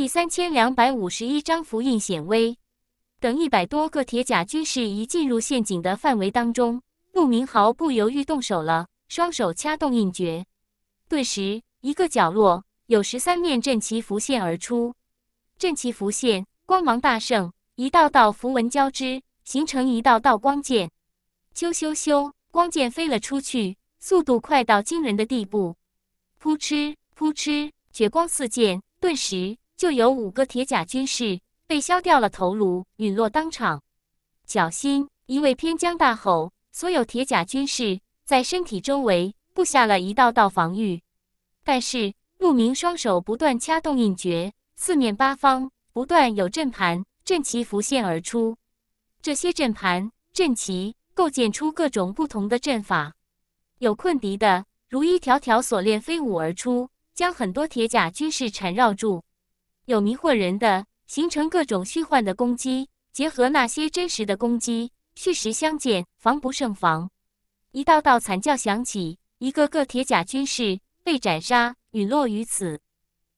第三千两百五十一张符印显微。等一百多个铁甲军士已进入陷阱的范围当中，陆明毫不犹豫动手了，双手掐动印诀，顿时一个角落有十三面阵旗浮现而出，阵旗浮现，光芒大盛，一道道符文交织，形成一道道光剑，咻咻咻，光剑飞了出去，速度快到惊人的地步，扑哧扑哧，绝光四溅，顿时。就有五个铁甲军士被削掉了头颅，陨落当场。脚心一位偏疆大吼，所有铁甲军士在身体周围布下了一道道防御。但是陆明双手不断掐动印诀，四面八方不断有阵盘、阵旗浮现而出。这些阵盘、阵旗构建出各种不同的阵法，有困敌的，如一条条锁链飞舞而出，将很多铁甲军士缠绕住。有迷惑人的，形成各种虚幻的攻击，结合那些真实的攻击，虚实相间，防不胜防。一道道惨叫响起，一个个铁甲军士被斩杀，陨落于此。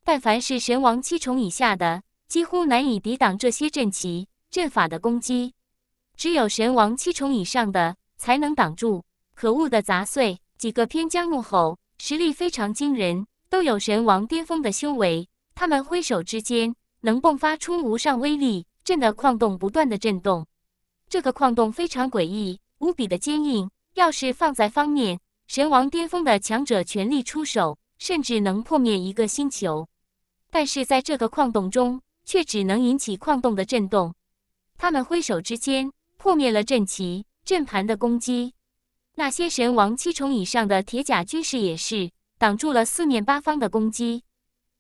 但凡是神王七重以下的，几乎难以抵挡这些阵旗阵法的攻击。只有神王七重以上的，才能挡住。可恶的杂碎，几个偏将怒吼，实力非常惊人，都有神王巅峰的修为。他们挥手之间能迸发出无上威力，震得矿洞不断的震动。这个矿洞非常诡异，无比的坚硬。要是放在方面，神王巅峰的强者全力出手，甚至能破灭一个星球。但是在这个矿洞中，却只能引起矿洞的震动。他们挥手之间破灭了阵旗阵盘的攻击。那些神王七重以上的铁甲军士也是挡住了四面八方的攻击。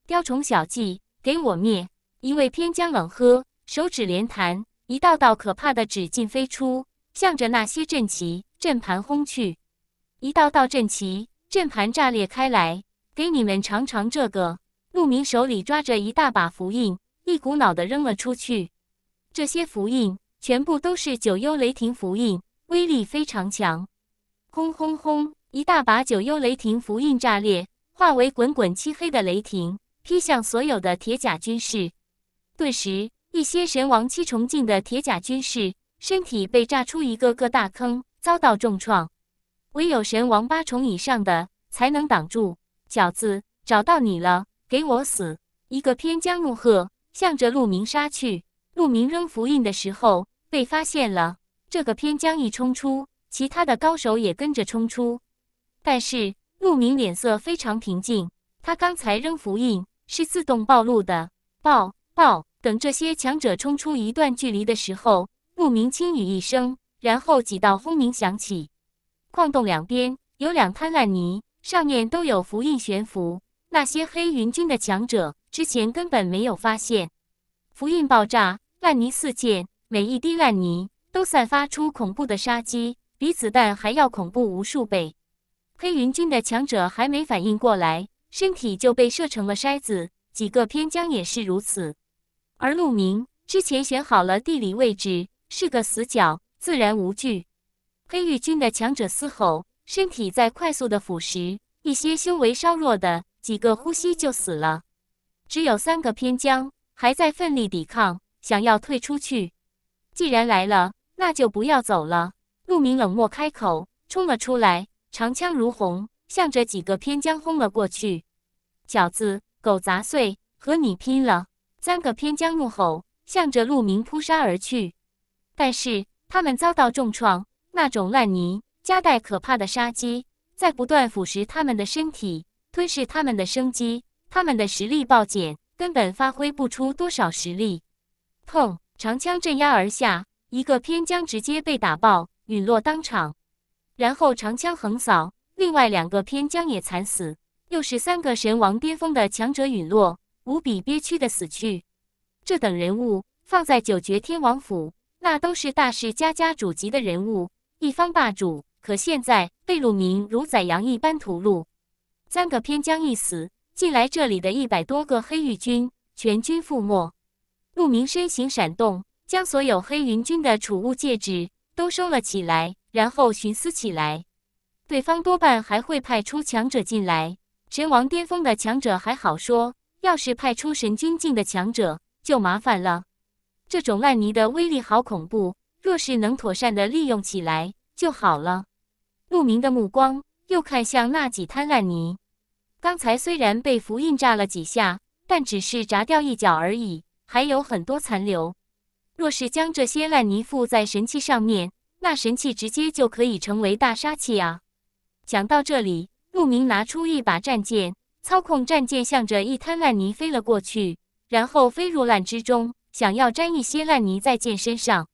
雕虫小技，给我灭！一位偏将冷喝，手指连弹，一道道可怕的纸劲飞出，向着那些阵旗阵盘轰去。一道道阵旗阵盘炸裂开来，给你们尝尝这个。陆明手里抓着一大把符印，一股脑的扔了出去。这些符印全部都是九幽雷霆符印，威力非常强。轰轰轰！一大把九幽雷霆符印炸裂，化为滚滚漆黑的雷霆。劈向所有的铁甲军士，顿时一些神王七重境的铁甲军士身体被炸出一个个大坑，遭到重创。唯有神王八重以上的才能挡住。饺子找到你了，给我死！一个偏将怒喝，向着陆明杀去。陆明扔符印的时候被发现了，这个偏将一冲出，其他的高手也跟着冲出。但是陆明脸色非常平静，他刚才扔符印。是自动暴露的。爆爆！等这些强者冲出一段距离的时候，牧民轻语一声，然后几道轰鸣响起。矿洞两边有两滩烂泥，上面都有符印悬浮。那些黑云军的强者之前根本没有发现。符印爆炸，烂泥四溅，每一滴烂泥都散发出恐怖的杀机，比子弹还要恐怖无数倍。黑云军的强者还没反应过来。身体就被射成了筛子，几个偏疆也是如此。而陆明之前选好了地理位置，是个死角，自然无惧。黑玉军的强者嘶吼，身体在快速的腐蚀，一些修为稍弱的几个呼吸就死了。只有三个偏疆还在奋力抵抗，想要退出去。既然来了，那就不要走了。陆明冷漠开口，冲了出来，长枪如虹。向着几个偏将轰了过去，饺子，狗杂碎，和你拼了！三个偏将怒吼，向着陆明扑杀而去。但是他们遭到重创，那种烂泥夹带可怕的杀机，在不断腐蚀他们的身体，吞噬他们的生机，他们的实力暴减，根本发挥不出多少实力。砰！长枪镇压而下，一个偏将直接被打爆，陨落当场。然后长枪横扫。另外两个偏将也惨死，又是三个神王巅峰的强者陨落，无比憋屈的死去。这等人物放在九绝天王府，那都是大世家家主级的人物，一方霸主。可现在被陆明如宰羊一般屠戮。三个偏将一死，进来这里的一百多个黑玉军全军覆没。陆明身形闪动，将所有黑云军的储物戒指都收了起来，然后寻思起来。对方多半还会派出强者进来，神王巅峰的强者还好说，要是派出神君境的强者就麻烦了。这种烂泥的威力好恐怖，若是能妥善的利用起来就好了。陆明的目光又看向那几滩烂泥，刚才虽然被符印炸了几下，但只是炸掉一角而已，还有很多残留。若是将这些烂泥附在神器上面，那神器直接就可以成为大杀器啊！讲到这里，陆明拿出一把战剑，操控战剑向着一滩烂泥飞了过去，然后飞入烂之中，想要沾一些烂泥在剑身上。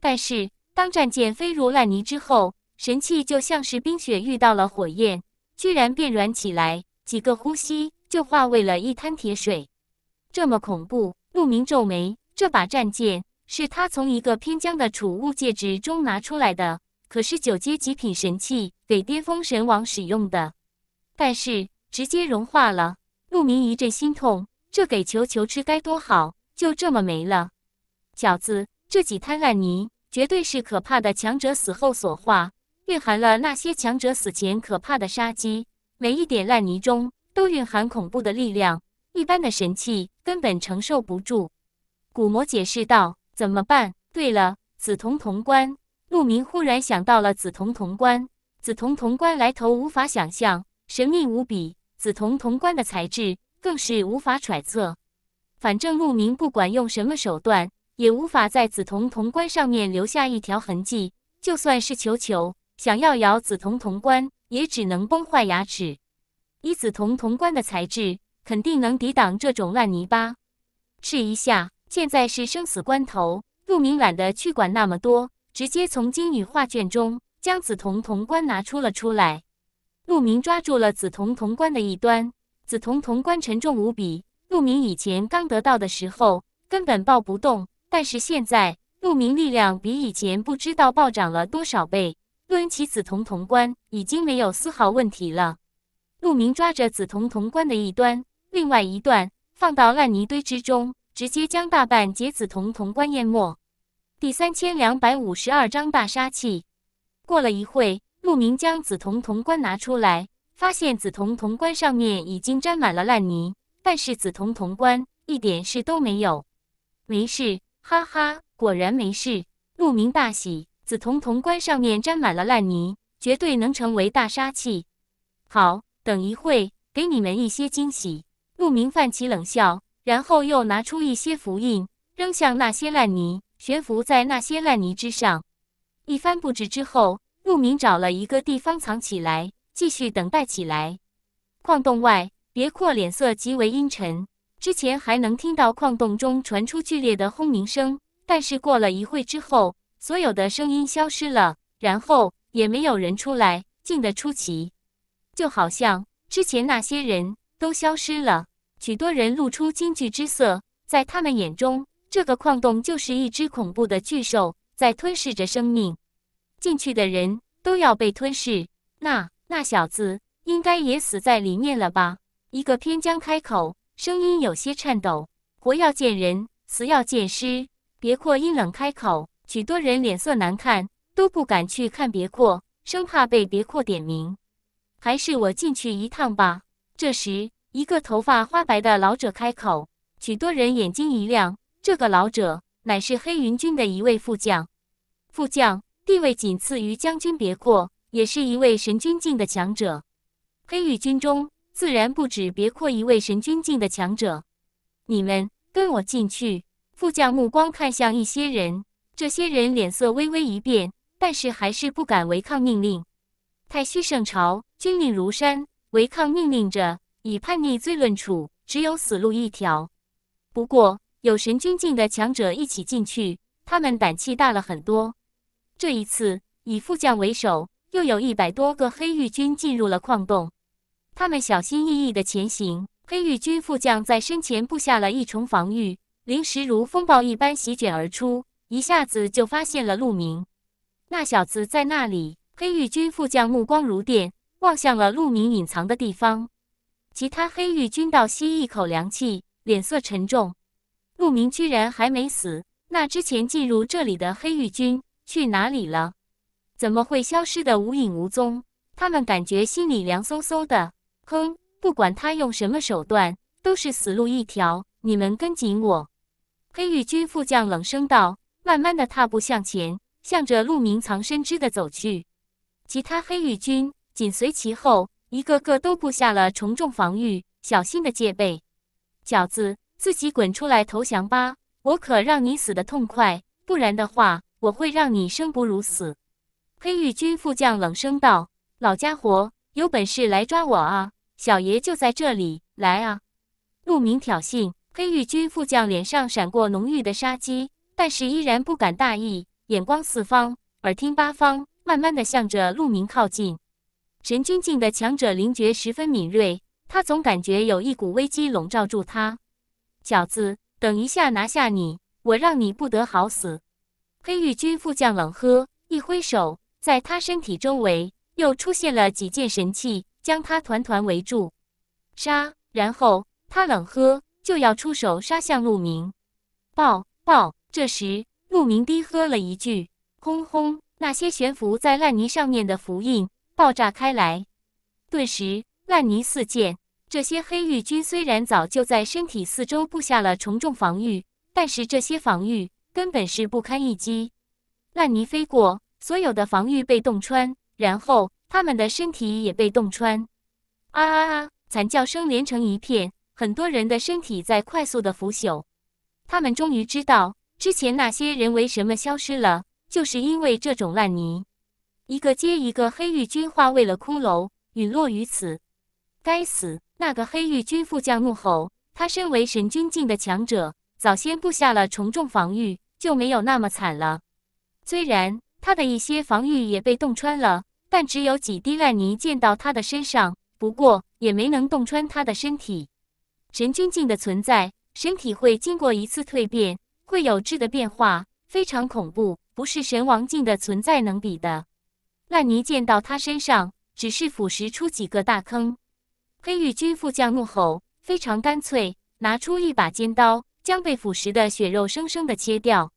但是当战舰飞入烂泥之后，神器就像是冰雪遇到了火焰，居然变软起来，几个呼吸就化为了一滩铁水。这么恐怖！陆明皱眉，这把战剑是他从一个偏疆的储物戒指中拿出来的，可是九阶极品神器。给巅峰神王使用的，但是直接融化了。陆明一阵心痛，这给球球吃该多好，就这么没了。饺子，这几滩烂泥绝对是可怕的强者死后所化，蕴含了那些强者死前可怕的杀机，每一点烂泥中都蕴含恐怖的力量，一般的神器根本承受不住。古魔解释道：“怎么办？”对了，紫铜铜棺。陆明忽然想到了紫铜铜棺。紫铜铜棺来头无法想象，神秘无比。紫铜铜棺的材质更是无法揣测。反正陆明不管用什么手段，也无法在紫铜铜棺上面留下一条痕迹。就算是球球想要咬紫铜铜棺，也只能崩坏牙齿。以紫铜铜棺的材质，肯定能抵挡这种烂泥巴。试一下！现在是生死关头，陆明懒得去管那么多，直接从金女画卷中。将紫铜铜棺拿出了出来，陆明抓住了紫铜铜棺的一端，紫铜铜棺沉重无比。陆明以前刚得到的时候根本抱不动，但是现在陆明力量比以前不知道暴涨了多少倍，抡起紫铜铜棺已经没有丝毫问题了。陆明抓着紫铜铜棺的一端，另外一段放到烂泥堆之中，直接将大半截紫铜铜棺淹没。第三千两百五十二章大杀器。过了一会，陆明将紫铜铜棺拿出来，发现紫铜铜棺上面已经沾满了烂泥，但是紫铜铜棺一点事都没有，没事，哈哈，果然没事。陆明大喜，紫铜铜棺上面沾满了烂泥，绝对能成为大杀器。好，等一会给你们一些惊喜。陆明泛起冷笑，然后又拿出一些符印，扔向那些烂泥，悬浮在那些烂泥之上。一番布置之后，陆明找了一个地方藏起来，继续等待起来。矿洞外，别阔脸色极为阴沉。之前还能听到矿洞中传出剧烈的轰鸣声，但是过了一会之后，所有的声音消失了，然后也没有人出来，静得出奇，就好像之前那些人都消失了。许多人露出惊惧之色，在他们眼中，这个矿洞就是一只恐怖的巨兽在吞噬着生命。进去的人都要被吞噬，那那小子应该也死在里面了吧？一个偏将开口，声音有些颤抖。活要见人，死要见尸。别阔阴冷开口，许多人脸色难看，都不敢去看别阔，生怕被别阔点名。还是我进去一趟吧。这时，一个头发花白的老者开口，许多人眼睛一亮。这个老者乃是黑云军的一位副将，副将。地位仅次于将军别阔，也是一位神君境的强者。黑羽军中自然不止别阔一位神君境的强者。你们跟我进去。副将目光看向一些人，这些人脸色微微一变，但是还是不敢违抗命令。太虚圣朝，军令如山，违抗命令者以叛逆罪论处，只有死路一条。不过有神君境的强者一起进去，他们胆气大了很多。这一次，以副将为首，又有一百多个黑玉军进入了矿洞。他们小心翼翼地前行。黑玉军副将在身前布下了一重防御，临时如风暴一般席卷而出，一下子就发现了陆明。那小子在那里！黑玉军副将目光如电，望向了陆明隐藏的地方。其他黑玉军倒吸一口凉气，脸色沉重。陆明居然还没死！那之前进入这里的黑玉军……去哪里了？怎么会消失的无影无踪？他们感觉心里凉飕飕的。哼，不管他用什么手段，都是死路一条。你们跟紧我！黑玉军副将冷声道，慢慢的踏步向前，向着鹿鸣藏身之地走去。其他黑玉军紧随其后，一个个都布下了重重防御，小心的戒备。饺子，自己滚出来投降吧，我可让你死的痛快，不然的话。我会让你生不如死！”黑玉军副将冷声道，“老家伙，有本事来抓我啊！小爷就在这里，来啊！”陆明挑衅，黑玉军副将脸上闪过浓郁的杀机，但是依然不敢大意，眼光四方，耳听八方，慢慢的向着陆明靠近。神君境的强者灵觉十分敏锐，他总感觉有一股危机笼罩住他。小子，等一下拿下你，我让你不得好死！黑玉军副将冷喝，一挥手，在他身体周围又出现了几件神器，将他团团围住，杀！然后他冷喝，就要出手杀向陆明。爆爆！这时，陆明低喝了一句，轰轰！那些悬浮在烂泥上面的符印爆炸开来，顿时烂泥四溅。这些黑玉军虽然早就在身体四周布下了重重防御，但是这些防御……根本是不堪一击，烂泥飞过，所有的防御被洞穿，然后他们的身体也被洞穿。啊啊啊！惨叫声连成一片，很多人的身体在快速的腐朽。他们终于知道，之前那些人为什么消失了，就是因为这种烂泥。一个接一个，黑狱军化为了骷髅，陨落于此。该死！那个黑狱军副将怒吼，他身为神君境的强者，早先布下了重重防御。就没有那么惨了。虽然他的一些防御也被洞穿了，但只有几滴烂泥溅到他的身上，不过也没能洞穿他的身体。神君境的存在，身体会经过一次蜕变，会有质的变化，非常恐怖，不是神王境的存在能比的。烂泥溅到他身上，只是腐蚀出几个大坑。黑玉军副将怒吼，非常干脆，拿出一把尖刀。将被腐蚀的血肉生生的切掉，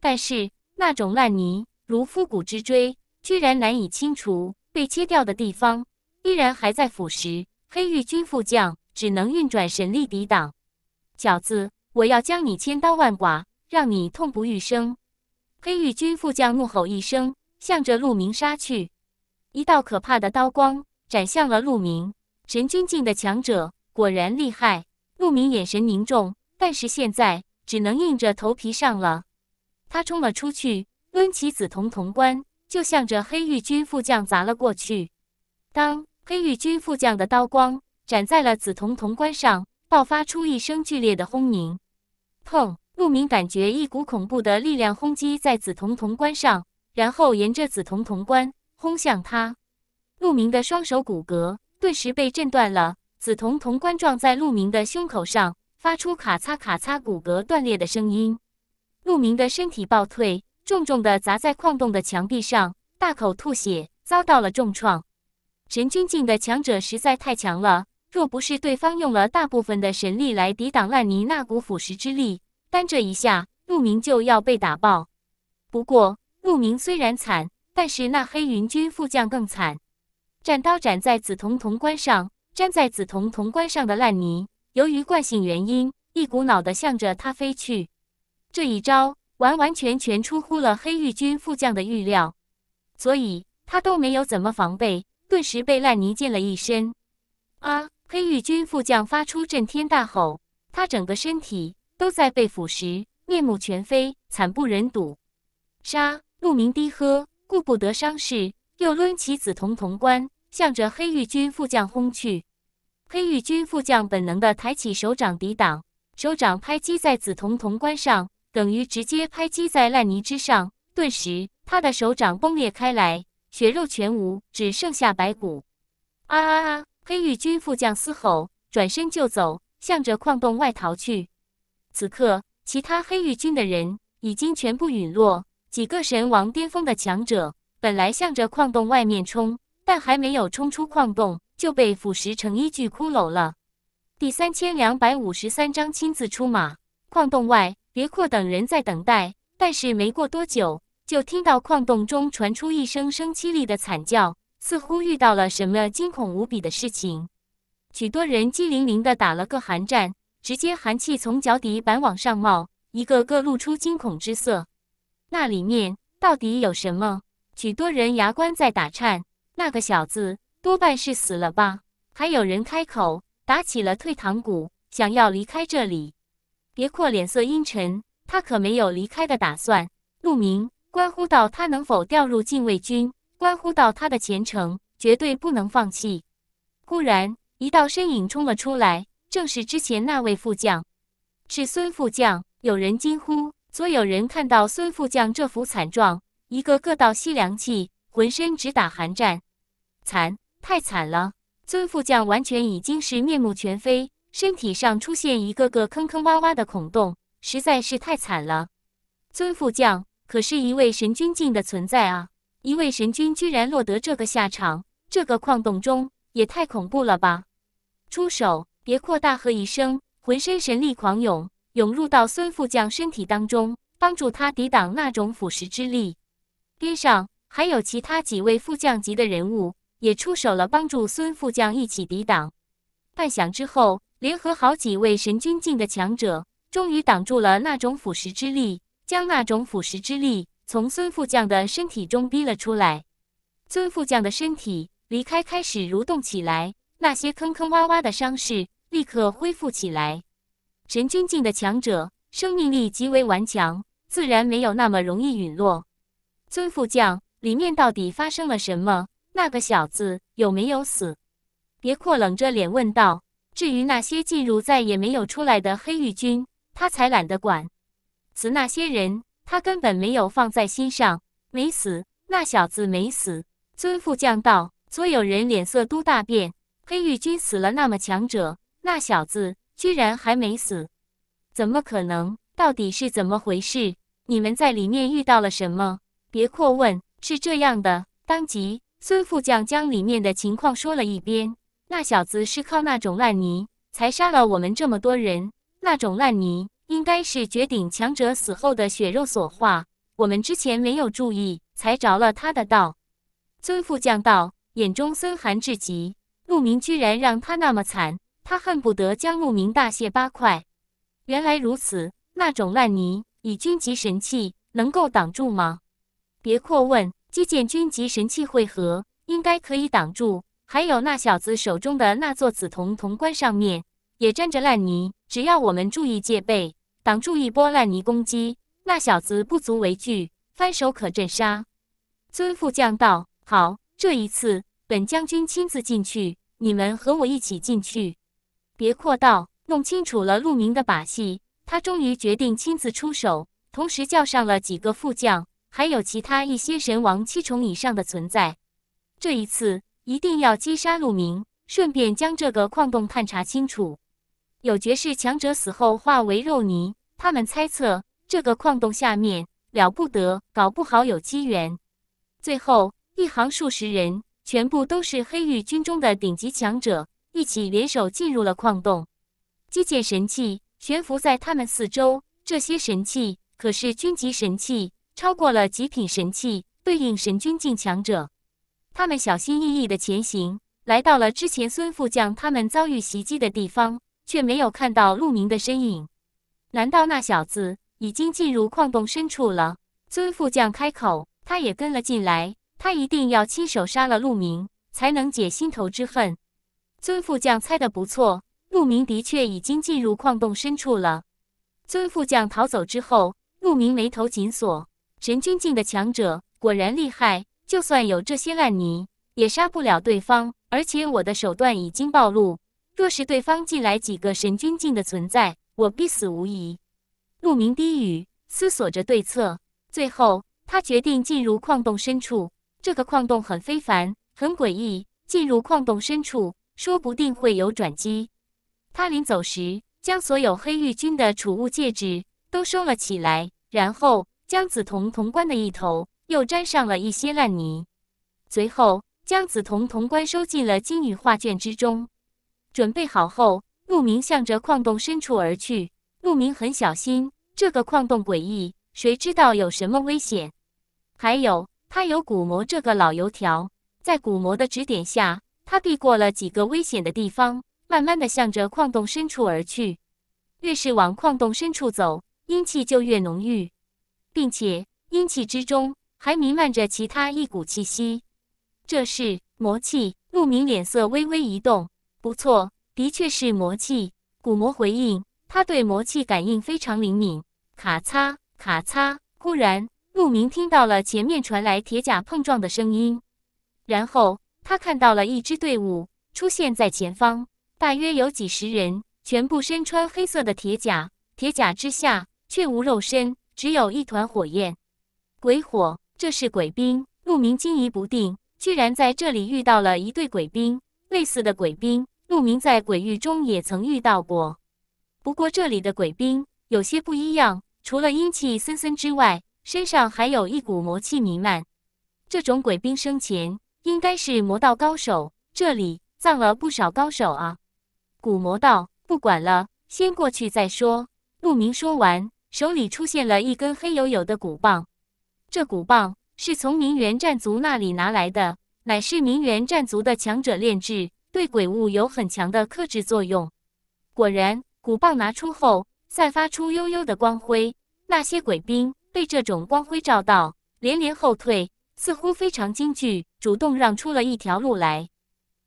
但是那种烂泥如枯骨之锥，居然难以清除。被切掉的地方依然还在腐蚀。黑玉军副将只能运转神力抵挡。小子，我要将你千刀万剐，让你痛不欲生！黑玉军副将怒吼一声，向着陆明杀去。一道可怕的刀光斩向了陆明。神君境的强者果然厉害。陆明眼神凝重。但是现在只能硬着头皮上了。他冲了出去，抡起紫铜铜棺，就向着黑玉军副将砸了过去。当黑玉军副将的刀光斩在了紫铜铜棺上，爆发出一声剧烈的轰鸣。砰！陆明感觉一股恐怖的力量轰击在紫铜铜棺上，然后沿着紫铜铜棺轰向他。陆明的双手骨骼顿时被震断了，紫铜铜棺撞在陆明的胸口上。发出咔嚓咔嚓骨骼断裂的声音，陆明的身体暴退，重重地砸在矿洞的墙壁上，大口吐血，遭到了重创。神君境的强者实在太强了，若不是对方用了大部分的神力来抵挡烂泥那股腐蚀之力，单这一下，陆明就要被打爆。不过，陆明虽然惨，但是那黑云军副将更惨，战刀斩在紫铜铜棺上，粘在紫铜铜棺上的烂泥。由于惯性原因，一股脑的向着他飞去。这一招完完全全出乎了黑玉军副将的预料，所以他都没有怎么防备，顿时被烂泥溅了一身。啊！黑玉军副将发出震天大吼，他整个身体都在被腐蚀，面目全非，惨不忍睹。杀！陆明低喝，顾不得伤势，又抡起紫铜铜棺，向着黑玉军副将轰去。黑玉军副将本能地抬起手掌抵挡，手掌拍击在紫铜铜棺上，等于直接拍击在烂泥之上。顿时，他的手掌崩裂开来，血肉全无，只剩下白骨。啊啊啊！黑玉军副将嘶吼，转身就走，向着矿洞外逃去。此刻，其他黑玉军的人已经全部陨落，几个神王巅峰的强者本来向着矿洞外面冲，但还没有冲出矿洞。就被腐蚀成一具骷髅了。第三千两百五十三章亲自出马。矿洞外，别阔等人在等待，但是没过多久，就听到矿洞中传出一声声凄厉的惨叫，似乎遇到了什么惊恐无比的事情。许多人机灵灵的打了个寒战，直接寒气从脚底板往上冒，一个个露出惊恐之色。那里面到底有什么？许多人牙关在打颤。那个小子。多半是死了吧？还有人开口，打起了退堂鼓，想要离开这里。别阔脸色阴沉，他可没有离开的打算。陆明，关乎到他能否调入禁卫军，关乎到他的前程，绝对不能放弃。忽然，一道身影冲了出来，正是之前那位副将，是孙副将。有人惊呼，所有人看到孙副将这副惨状，一个个倒吸凉气，浑身直打寒战，惨。太惨了，尊副将完全已经是面目全非，身体上出现一个个坑坑洼洼的孔洞，实在是太惨了。尊副将可是一位神君境的存在啊，一位神君居然落得这个下场，这个矿洞中也太恐怖了吧！出手，别阔大喝一声，浑身神力狂涌涌入到孙副将身体当中，帮助他抵挡那种腐蚀之力。边上还有其他几位副将级的人物。也出手了，帮助孙副将一起抵挡。半晌之后，联合好几位神君境的强者，终于挡住了那种腐蚀之力，将那种腐蚀之力从孙副将的身体中逼了出来。孙副将的身体离开，开始蠕动起来，那些坑坑洼洼的伤势立刻恢复起来。神君境的强者生命力极为顽强，自然没有那么容易陨落。孙副将里面到底发生了什么？那个小子有没有死？别阔冷着脸问道。至于那些进入再也没有出来的黑狱军，他才懒得管。死那些人，他根本没有放在心上。没死，那小子没死。尊副将道。所有人脸色都大变。黑狱军死了那么强者，那小子居然还没死？怎么可能？到底是怎么回事？你们在里面遇到了什么？别阔问。是这样的，当即。孙副将将里面的情况说了一遍。那小子是靠那种烂泥才杀了我们这么多人。那种烂泥应该是绝顶强者死后的血肉所化。我们之前没有注意，才着了他的道。孙副将道，眼中森寒至极。陆明居然让他那么惨，他恨不得将陆明大卸八块。原来如此，那种烂泥以军级神器能够挡住吗？别过问。基建军及神器汇合，应该可以挡住。还有那小子手中的那座紫铜铜棺，上面也沾着烂泥。只要我们注意戒备，挡住一波烂泥攻击，那小子不足为惧，翻手可镇杀。尊副将道：“好，这一次本将军亲自进去，你们和我一起进去。”别阔道：“弄清楚了陆明的把戏。”他终于决定亲自出手，同时叫上了几个副将。还有其他一些神王七重以上的存在，这一次一定要击杀陆明，顺便将这个矿洞探查清楚。有绝世强者死后化为肉泥，他们猜测这个矿洞下面了不得，搞不好有机缘。最后一行数十人，全部都是黑狱军中的顶级强者，一起联手进入了矿洞。基建神器悬浮在他们四周，这些神器可是军级神器。超过了极品神器，对应神君境强者。他们小心翼翼的前行，来到了之前孙副将他们遭遇袭击的地方，却没有看到陆明的身影。难道那小子已经进入矿洞深处了？孙副将开口，他也跟了进来。他一定要亲手杀了陆明，才能解心头之恨。孙副将猜的不错，陆明的确已经进入矿洞深处了。孙副将逃走之后，陆明眉头紧锁。神君境的强者果然厉害，就算有这些烂泥也杀不了对方。而且我的手段已经暴露，若是对方进来几个神君境的存在，我必死无疑。陆明低语，思索着对策。最后，他决定进入矿洞深处。这个矿洞很非凡，很诡异。进入矿洞深处，说不定会有转机。他临走时，将所有黑玉军的储物戒指都收了起来，然后。将紫铜铜棺的一头又沾上了一些烂泥，随后将紫铜铜棺收进了金羽画卷之中。准备好后，陆明向着矿洞深处而去。陆明很小心，这个矿洞诡异，谁知道有什么危险？还有，他有古魔这个老油条，在古魔的指点下，他避过了几个危险的地方，慢慢的向着矿洞深处而去。越是往矿洞深处走，阴气就越浓郁。并且阴气之中还弥漫着其他一股气息，这是魔气。陆明脸色微微一动，不错，的确是魔气。骨魔回应，他对魔气感应非常灵敏。咔嚓，咔嚓，忽然，陆明听到了前面传来铁甲碰撞的声音，然后他看到了一支队伍出现在前方，大约有几十人，全部身穿黑色的铁甲，铁甲之下却无肉身。只有一团火焰，鬼火。这是鬼兵。陆明惊疑不定，居然在这里遇到了一对鬼兵。类似的鬼兵，陆明在鬼域中也曾遇到过，不过这里的鬼兵有些不一样。除了阴气森森之外，身上还有一股魔气弥漫。这种鬼兵生前应该是魔道高手。这里葬了不少高手啊。古魔道，不管了，先过去再说。陆明说完。手里出现了一根黑黝黝的骨棒，这骨棒是从明元战族那里拿来的，乃是明元战族的强者炼制，对鬼物有很强的克制作用。果然，骨棒拿出后，散发出幽幽的光辉，那些鬼兵被这种光辉照到，连连后退，似乎非常惊惧，主动让出了一条路来。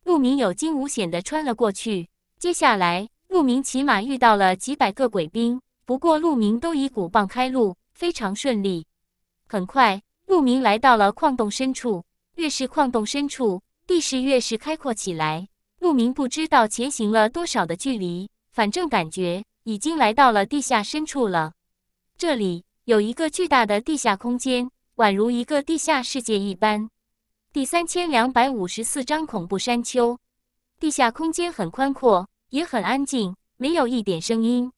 陆明有惊无险地穿了过去。接下来，陆明骑马遇到了几百个鬼兵。不过，鹿鸣都以鼓棒开路，非常顺利。很快，鹿鸣来到了矿洞深处。越是矿洞深处，地势越是开阔起来。鹿鸣不知道前行了多少的距离，反正感觉已经来到了地下深处了。这里有一个巨大的地下空间，宛如一个地下世界一般。第三千两百五十四章恐怖山丘。地下空间很宽阔，也很安静，没有一点声音。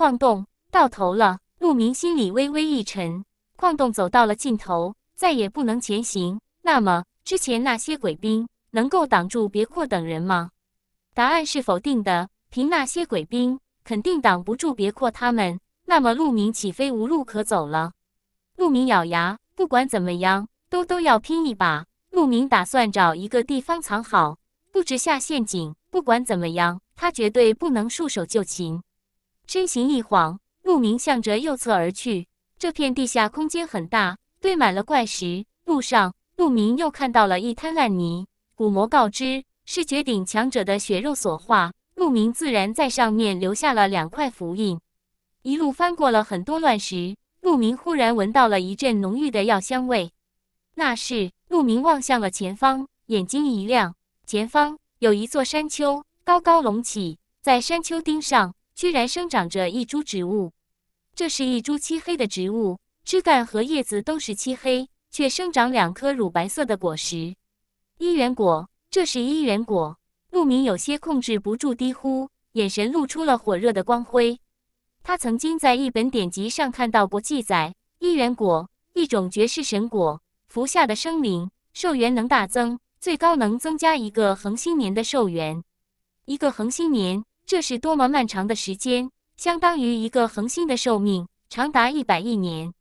矿洞到头了，陆明心里微微一沉。矿洞走到了尽头，再也不能前行。那么，之前那些鬼兵能够挡住别阔等人吗？答案是否定的。凭那些鬼兵，肯定挡不住别阔他们。那么，陆明岂非无路可走了？陆明咬牙，不管怎么样，都都要拼一把。陆明打算找一个地方藏好，布置下陷阱。不管怎么样，他绝对不能束手就擒。身形一晃，鹿鸣向着右侧而去。这片地下空间很大，堆满了怪石。路上，鹿鸣又看到了一滩烂泥，古魔告知是绝顶强者的血肉所化。鹿鸣自然在上面留下了两块符印。一路翻过了很多乱石，鹿鸣忽然闻到了一阵浓郁的药香味。那是鹿鸣望向了前方，眼睛一亮，前方有一座山丘，高高隆起，在山丘顶上。居然生长着一株植物，这是一株漆黑的植物，枝干和叶子都是漆黑，却生长两颗乳白色的果实——一元果。这是一元果，陆明有些控制不住低呼，眼神露出了火热的光辉。他曾经在一本典籍上看到过记载：一元果，一种绝世神果，服下的生灵寿元能大增，最高能增加一个恒星年的寿元。一个恒星年。这是多么漫长的时间，相当于一个恒星的寿命，长达一百亿年。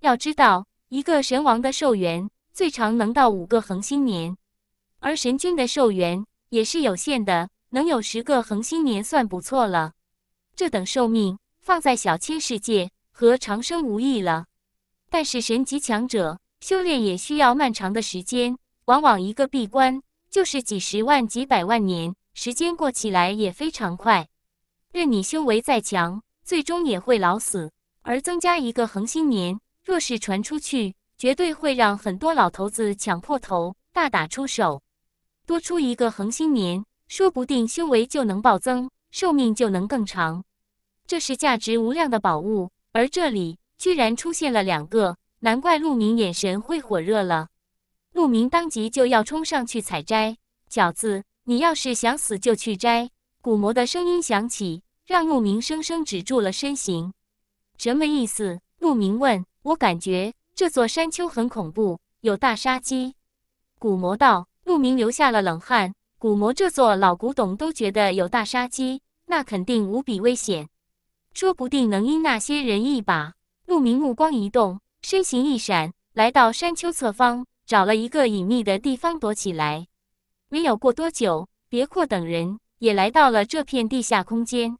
要知道，一个神王的寿元最长能到五个恒星年，而神君的寿元也是有限的，能有十个恒星年算不错了。这等寿命放在小千世界，和长生无异了。但是神级强者修炼也需要漫长的时间，往往一个闭关就是几十万、几百万年。时间过起来也非常快，任你修为再强，最终也会老死。而增加一个恒星年，若是传出去，绝对会让很多老头子抢破头，大打出手。多出一个恒星年，说不定修为就能暴增，寿命就能更长。这是价值无量的宝物，而这里居然出现了两个，难怪陆明眼神会火热了。陆明当即就要冲上去采摘饺子。你要是想死，就去摘。古魔的声音响起，让陆明生生止住了身形。什么意思？陆明问。我感觉这座山丘很恐怖，有大杀机。古魔道。陆明流下了冷汗。古魔，这座老古董都觉得有大杀机，那肯定无比危险，说不定能阴那些人一把。陆明目光一动，身形一闪，来到山丘侧方，找了一个隐秘的地方躲起来。没有过多久，别阔等人也来到了这片地下空间。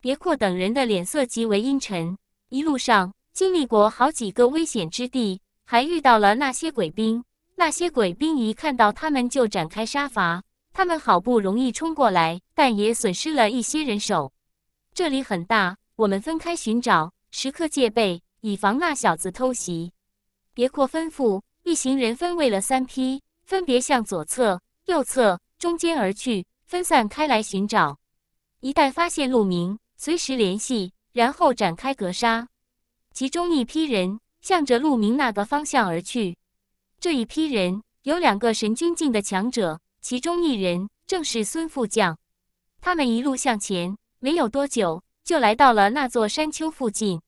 别阔等人的脸色极为阴沉，一路上经历过好几个危险之地，还遇到了那些鬼兵。那些鬼兵一看到他们就展开杀伐，他们好不容易冲过来，但也损失了一些人手。这里很大，我们分开寻找，时刻戒备，以防那小子偷袭。别阔吩咐一行人分为了三批，分别向左侧。右侧中间而去，分散开来寻找。一旦发现路明，随时联系，然后展开格杀。其中一批人向着路明那个方向而去。这一批人有两个神君境的强者，其中一人正是孙副将。他们一路向前，没有多久就来到了那座山丘附近。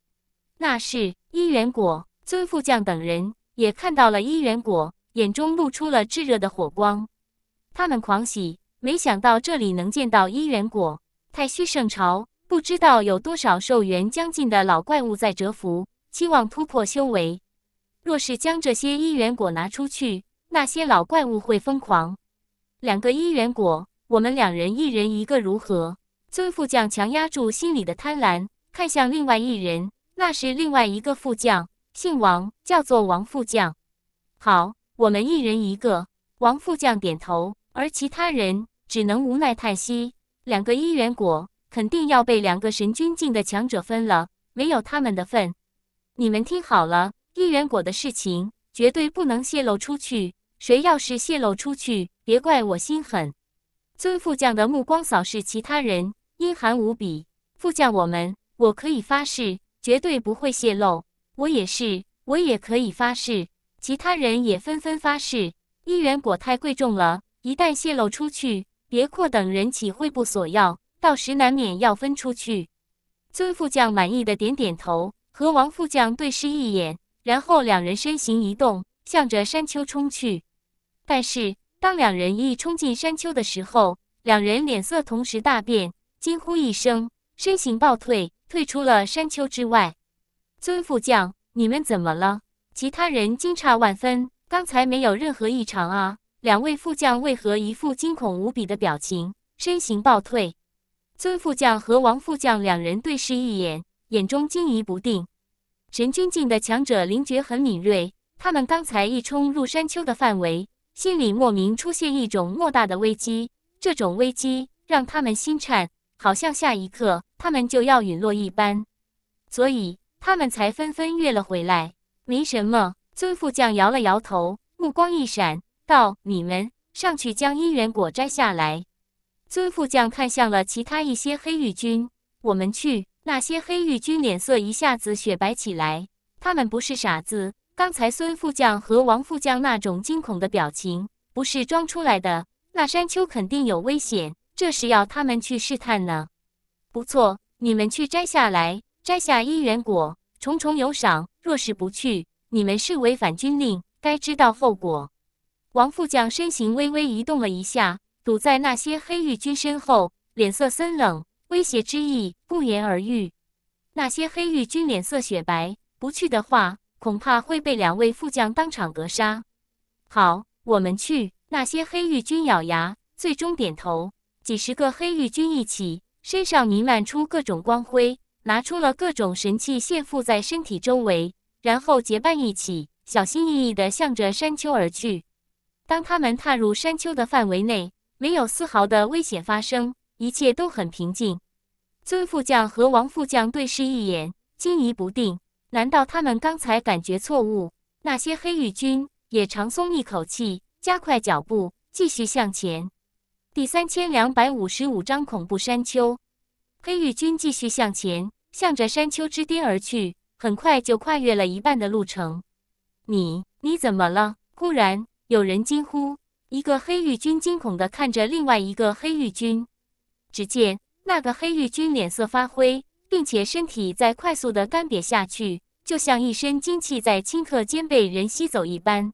那是伊元果，孙副将等人也看到了伊元果，眼中露出了炙热的火光。他们狂喜，没想到这里能见到一元果。太虚圣朝不知道有多少寿元将近的老怪物在蛰伏，期望突破修为。若是将这些一元果拿出去，那些老怪物会疯狂。两个一元果，我们两人一人一个，如何？尊副将强压住心里的贪婪，看向另外一人，那是另外一个副将，姓王，叫做王副将。好，我们一人一个。王副将点头。而其他人只能无奈叹息，两个一元果肯定要被两个神君境的强者分了，没有他们的份。你们听好了，一元果的事情绝对不能泄露出去，谁要是泄露出去，别怪我心狠。尊副将的目光扫视其他人，阴寒无比。副将，我们，我可以发誓，绝对不会泄露。我也是，我也可以发誓。其他人也纷纷发誓，一元果太贵重了。一旦泄露出去，别阔等人岂会不索要？到时难免要分出去。尊副将满意的点点头，和王副将对视一眼，然后两人身形一动，向着山丘冲去。但是当两人一冲进山丘的时候，两人脸色同时大变，惊呼一声，身形暴退，退出了山丘之外。尊副将，你们怎么了？其他人惊诧万分，刚才没有任何异常啊。两位副将为何一副惊恐无比的表情，身形暴退？尊副将和王副将两人对视一眼，眼中惊疑不定。神君境的强者灵觉很敏锐，他们刚才一冲入山丘的范围，心里莫名出现一种莫大的危机，这种危机让他们心颤，好像下一刻他们就要陨落一般，所以他们才纷纷跃了回来。没什么，尊副将摇了摇头，目光一闪。到你们上去将姻缘果摘下来。孙副将看向了其他一些黑玉军，我们去。那些黑玉军脸色一下子雪白起来。他们不是傻子，刚才孙副将和王副将那种惊恐的表情不是装出来的。那山丘肯定有危险，这是要他们去试探呢。不错，你们去摘下来，摘下姻缘果，重重有赏。若是不去，你们是违反军令，该知道后果。王副将身形微微移动了一下，堵在那些黑玉军身后，脸色森冷，威胁之意不言而喻。那些黑玉军脸色雪白，不去的话，恐怕会被两位副将当场格杀。好，我们去。那些黑玉军咬牙，最终点头。几十个黑玉军一起，身上弥漫出各种光辉，拿出了各种神器，现附在身体周围，然后结伴一起，小心翼翼地向着山丘而去。当他们踏入山丘的范围内，没有丝毫的危险发生，一切都很平静。尊副将和王副将对视一眼，惊疑不定：难道他们刚才感觉错误？那些黑玉军也长松一口气，加快脚步，继续向前。第三千两百五十五章恐怖山丘。黑玉军继续向前，向着山丘之巅而去，很快就跨越了一半的路程。你你怎么了？忽然。有人惊呼，一个黑玉君惊恐地看着另外一个黑玉君，只见那个黑玉君脸色发灰，并且身体在快速地干瘪下去，就像一身精气在顷刻间被人吸走一般。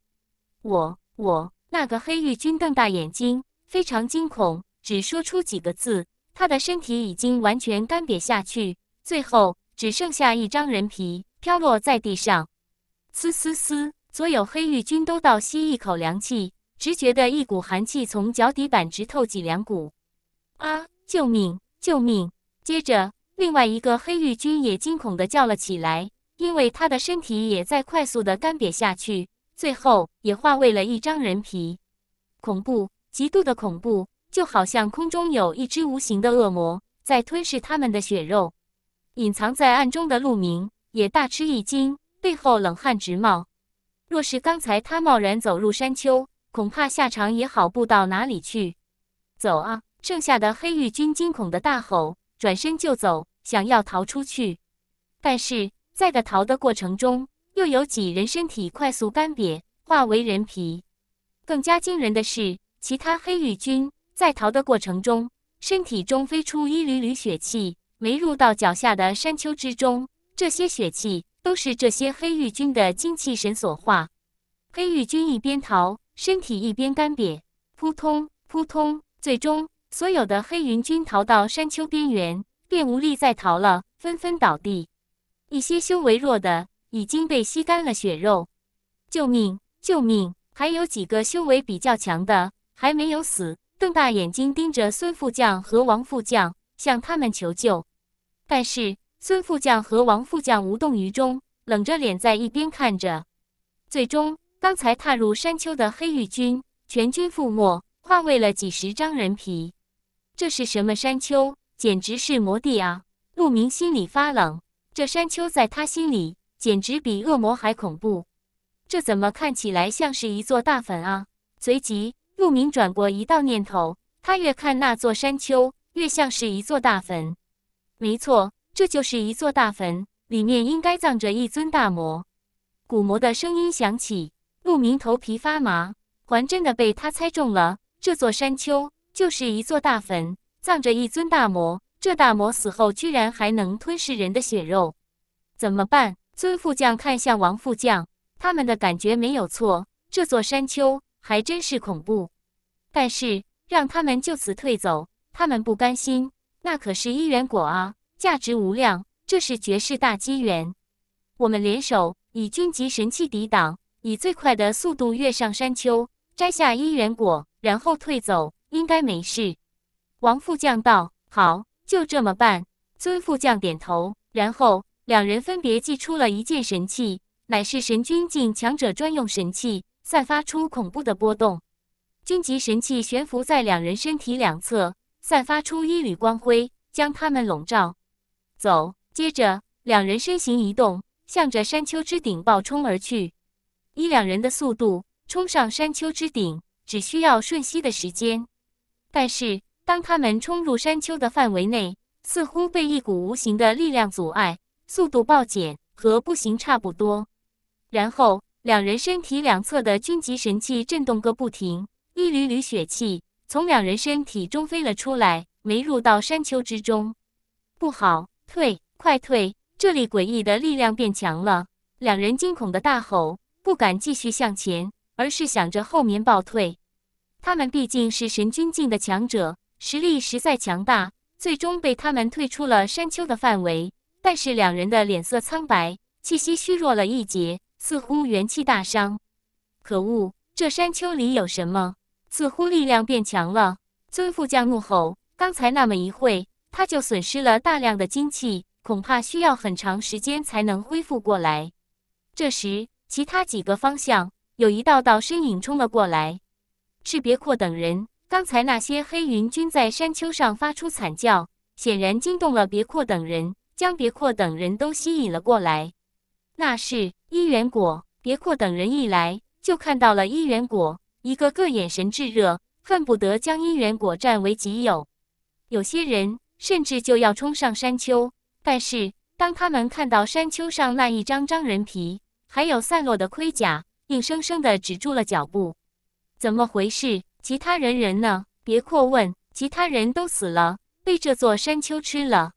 我我，那个黑玉君瞪大眼睛，非常惊恐，只说出几个字。他的身体已经完全干瘪下去，最后只剩下一张人皮飘落在地上。嘶嘶嘶。所有黑狱军都倒吸一口凉气，直觉得一股寒气从脚底板直透脊梁骨。啊！救命！救命！接着，另外一个黑狱军也惊恐的叫了起来，因为他的身体也在快速的干瘪下去，最后也化为了一张人皮。恐怖，极度的恐怖，就好像空中有一只无形的恶魔在吞噬他们的血肉。隐藏在暗中的陆明也大吃一惊，背后冷汗直冒。若是刚才他贸然走入山丘，恐怕下场也好不到哪里去。走啊！剩下的黑狱军惊恐的大吼，转身就走，想要逃出去。但是在逃的过程中，又有几人身体快速干瘪，化为人皮。更加惊人的是，其他黑狱军在逃的过程中，身体中飞出一缕缕血气，没入到脚下的山丘之中。这些血气。都是这些黑玉军的精气神所化。黑玉军一边逃，身体一边干瘪，扑通扑通。最终，所有的黑云军逃到山丘边缘，便无力再逃了，纷纷倒地。一些修为弱的已经被吸干了血肉，救命救命！还有几个修为比较强的还没有死，瞪大眼睛盯着孙副将和王副将，向他们求救。但是。孙副将和王副将无动于衷，冷着脸在一边看着。最终，刚才踏入山丘的黑玉军全军覆没，换位了几十张人皮。这是什么山丘？简直是魔地啊！陆明心里发冷，这山丘在他心里简直比恶魔还恐怖。这怎么看起来像是一座大坟啊？随即，陆明转过一道念头，他越看那座山丘，越像是一座大坟。没错。这就是一座大坟，里面应该葬着一尊大魔。古魔的声音响起，陆明头皮发麻，还真的被他猜中了。这座山丘就是一座大坟，葬着一尊大魔。这大魔死后居然还能吞噬人的血肉，怎么办？尊副将看向王副将，他们的感觉没有错，这座山丘还真是恐怖。但是让他们就此退走，他们不甘心，那可是一元果啊。价值无量，这是绝世大机缘。我们联手，以军级神器抵挡，以最快的速度跃上山丘，摘下一缘果，然后退走，应该没事。王副将道：“好，就这么办。”孙副将点头，然后两人分别祭出了一件神器，乃是神君境强者专用神器，散发出恐怖的波动。军级神器悬浮在两人身体两侧，散发出一缕光辉，将他们笼罩。走，接着两人身形移动，向着山丘之顶暴冲而去。以两人的速度，冲上山丘之顶只需要瞬息的时间。但是当他们冲入山丘的范围内，似乎被一股无形的力量阻碍，速度暴减，和步行差不多。然后两人身体两侧的军级神器震动个不停，一缕缕血气从两人身体中飞了出来，没入到山丘之中。不好！退！快退！这里诡异的力量变强了，两人惊恐的大吼，不敢继续向前，而是想着后面暴退。他们毕竟是神君境的强者，实力实在强大，最终被他们退出了山丘的范围。但是两人的脸色苍白，气息虚弱了一截，似乎元气大伤。可恶！这山丘里有什么？似乎力量变强了。尊父将怒吼：“刚才那么一会！”他就损失了大量的精气，恐怕需要很长时间才能恢复过来。这时，其他几个方向有一道道身影冲了过来。赤别阔等人，刚才那些黑云均在山丘上发出惨叫，显然惊动了别阔等人，将别阔等人都吸引了过来。那是姻缘果，别阔等人一来就看到了姻缘果，一个个眼神炙热，恨不得将姻缘果占为己有。有些人。甚至就要冲上山丘，但是当他们看到山丘上那一张张人皮，还有散落的盔甲，硬生生的止住了脚步。怎么回事？其他人人呢？别阔问，其他人都死了，被这座山丘吃了。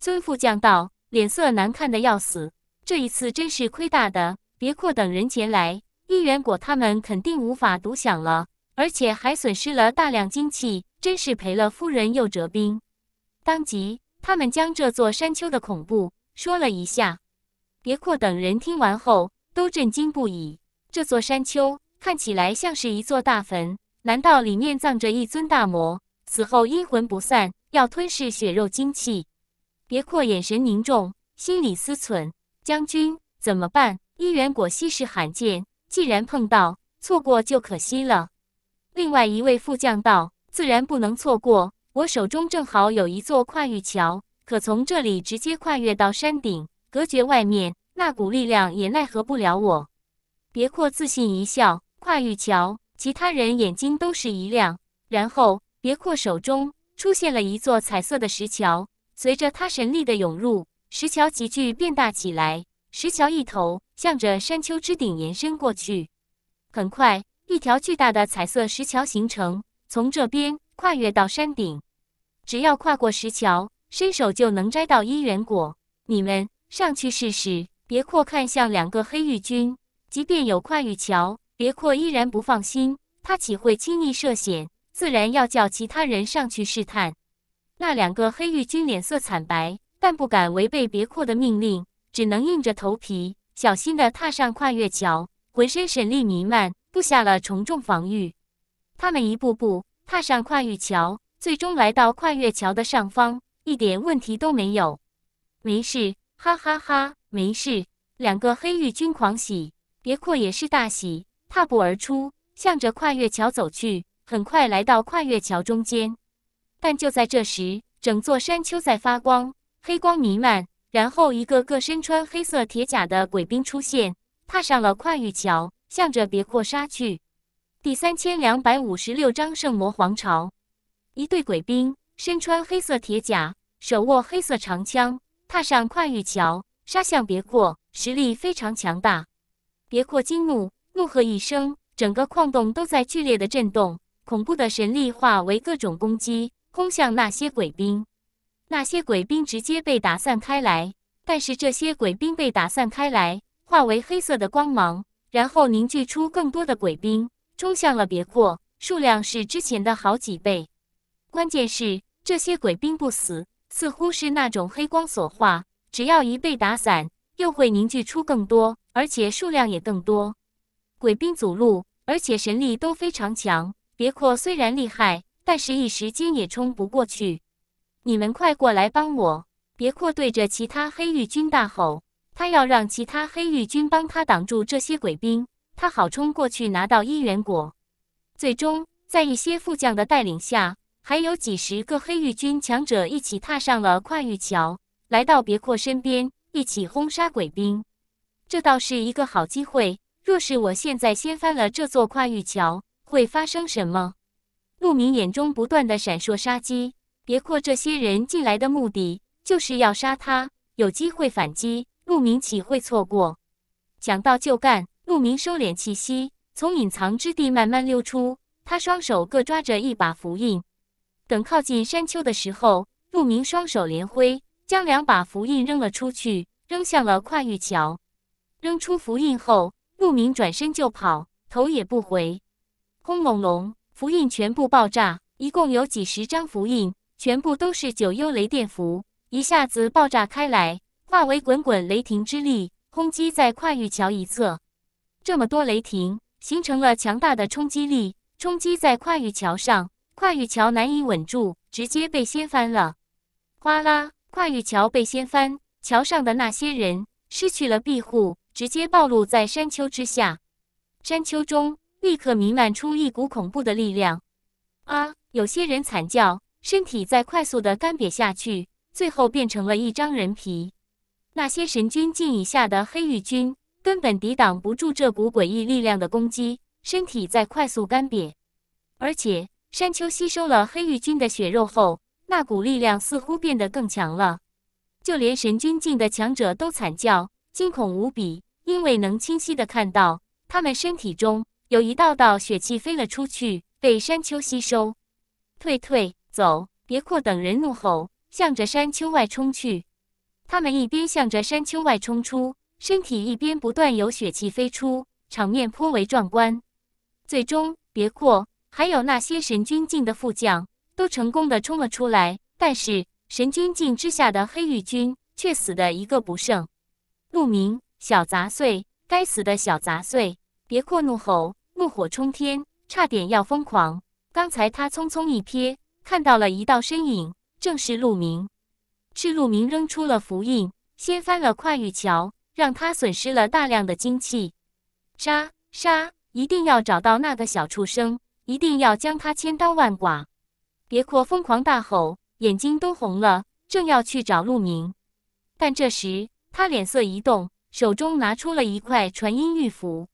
尊副将道，脸色难看的要死。这一次真是亏大的。别阔等人前来，一元果他们肯定无法独享了，而且还损失了大量精气，真是赔了夫人又折兵。当即，他们将这座山丘的恐怖说了一下。别阔等人听完后都震惊不已。这座山丘看起来像是一座大坟，难道里面葬着一尊大魔，死后阴魂不散，要吞噬血肉精气？别阔眼神凝重，心里思忖：将军怎么办？一元果稀世罕见，既然碰到，错过就可惜了。另外一位副将道：自然不能错过。我手中正好有一座跨域桥，可从这里直接跨越到山顶，隔绝外面那股力量也奈何不了我。别阔自信一笑，跨域桥，其他人眼睛都是一亮。然后，别阔手中出现了一座彩色的石桥，随着他神力的涌入，石桥急剧变大起来，石桥一头向着山丘之顶延伸过去。很快，一条巨大的彩色石桥形成，从这边跨越到山顶。只要跨过石桥，伸手就能摘到一元果。你们上去试试。别阔看向两个黑玉军，即便有跨玉桥，别阔依然不放心。他岂会轻易涉险？自然要叫其他人上去试探。那两个黑玉军脸色惨白，但不敢违背别阔的命令，只能硬着头皮，小心地踏上跨越桥，浑身神力弥漫，布下了重重防御。他们一步步踏上跨越桥。最终来到跨越桥的上方，一点问题都没有，没事，哈哈哈，没事。两个黑狱军狂喜，别阔也是大喜，踏步而出，向着跨越桥走去。很快来到跨越桥中间，但就在这时，整座山丘在发光，黑光弥漫，然后一个个身穿黑色铁甲的鬼兵出现，踏上了跨越桥，向着别阔杀去。第三千两百五十六章圣魔皇朝。一队鬼兵身穿黑色铁甲，手握黑色长枪，踏上跨域桥，杀向别过。实力非常强大。别过惊怒，怒喝一声，整个矿洞都在剧烈的震动，恐怖的神力化为各种攻击，轰向那些鬼兵。那些鬼兵直接被打散开来，但是这些鬼兵被打散开来，化为黑色的光芒，然后凝聚出更多的鬼兵，冲向了别过，数量是之前的好几倍。关键是这些鬼兵不死，似乎是那种黑光所化，只要一被打散，又会凝聚出更多，而且数量也更多。鬼兵阻路，而且神力都非常强。别阔虽然厉害，但是一时间也冲不过去。你们快过来帮我！别阔对着其他黑狱军大吼，他要让其他黑狱军帮他挡住这些鬼兵，他好冲过去拿到一元果。最终，在一些副将的带领下。还有几十个黑狱军强者一起踏上了跨域桥，来到别阔身边，一起轰杀鬼兵。这倒是一个好机会。若是我现在掀翻了这座跨域桥，会发生什么？陆明眼中不断的闪烁杀机。别阔这些人进来的目的就是要杀他，有机会反击，陆明岂会错过？想到就干。陆明收敛气息，从隐藏之地慢慢溜出。他双手各抓着一把符印。等靠近山丘的时候，陆明双手连挥，将两把符印扔了出去，扔向了跨玉桥。扔出符印后，陆明转身就跑，头也不回。轰隆隆，符印全部爆炸，一共有几十张符印，全部都是九幽雷电符，一下子爆炸开来，化为滚滚雷霆之力，轰击在跨玉桥一侧。这么多雷霆形成了强大的冲击力，冲击在跨玉桥上。跨域桥难以稳住，直接被掀翻了。哗啦！跨域桥被掀翻，桥上的那些人失去了庇护，直接暴露在山丘之下。山丘中立刻弥漫出一股恐怖的力量。啊！有些人惨叫，身体在快速的干瘪下去，最后变成了一张人皮。那些神君境以下的黑玉军根本抵挡不住这股诡异力量的攻击，身体在快速干瘪，而且。山丘吸收了黑玉军的血肉后，那股力量似乎变得更强了。就连神君境的强者都惨叫，惊恐无比，因为能清晰的看到他们身体中有一道道血气飞了出去，被山丘吸收。退退，走！别阔等人怒吼，向着山丘外冲去。他们一边向着山丘外冲出，身体一边不断有血气飞出，场面颇为壮观。最终，别阔。还有那些神君境的副将都成功的冲了出来，但是神君境之下的黑玉军却死的一个不剩。陆明，小杂碎，该死的小杂碎！别阔怒吼，怒火冲天，差点要疯狂。刚才他匆匆一瞥，看到了一道身影，正是陆明。赤鹿明扔出了符印，掀翻了跨域桥，让他损失了大量的精气。杀杀，一定要找到那个小畜生！一定要将他千刀万剐！别阔疯狂大吼，眼睛都红了，正要去找陆明，但这时他脸色一动，手中拿出了一块传音玉符。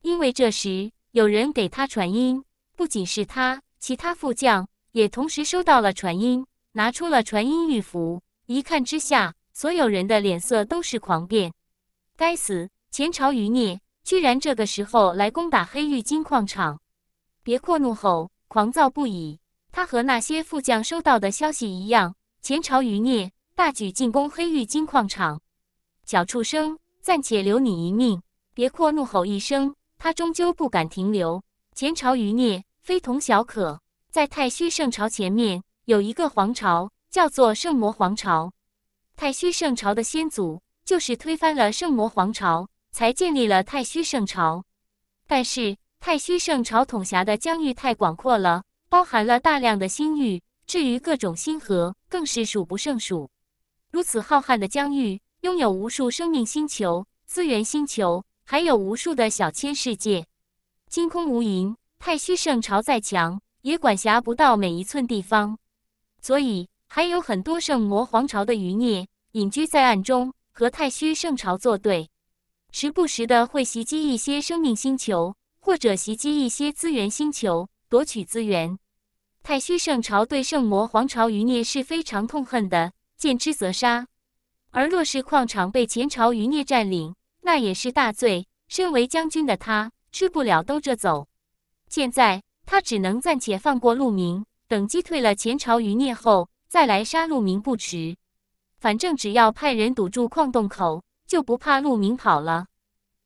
因为这时有人给他传音，不仅是他，其他副将也同时收到了传音，拿出了传音玉符。一看之下，所有人的脸色都是狂变。该死，前朝余孽居然这个时候来攻打黑玉金矿场！别阔怒吼，狂躁不已。他和那些副将收到的消息一样，前朝余孽大举进攻黑玉金矿场。小畜生，暂且留你一命！别阔怒吼一声，他终究不敢停留。前朝余孽非同小可，在太虚圣朝前面有一个皇朝，叫做圣魔皇朝。太虚圣朝的先祖就是推翻了圣魔皇朝，才建立了太虚圣朝。但是。太虚圣朝统辖的疆域太广阔了，包含了大量的星域，至于各种星河，更是数不胜数。如此浩瀚的疆域，拥有无数生命星球、资源星球，还有无数的小千世界，金空无垠。太虚圣朝再强，也管辖不到每一寸地方，所以还有很多圣魔皇朝的余孽隐居在暗中，和太虚圣朝作对，时不时的会袭击一些生命星球。或者袭击一些资源星球，夺取资源。太虚圣朝对圣魔皇朝余孽是非常痛恨的，见之则杀。而若是矿场被前朝余孽占领，那也是大罪。身为将军的他，吃不了兜着走。现在他只能暂且放过陆明，等击退了前朝余孽后再来杀陆明不迟。反正只要派人堵住矿洞口，就不怕陆明跑了。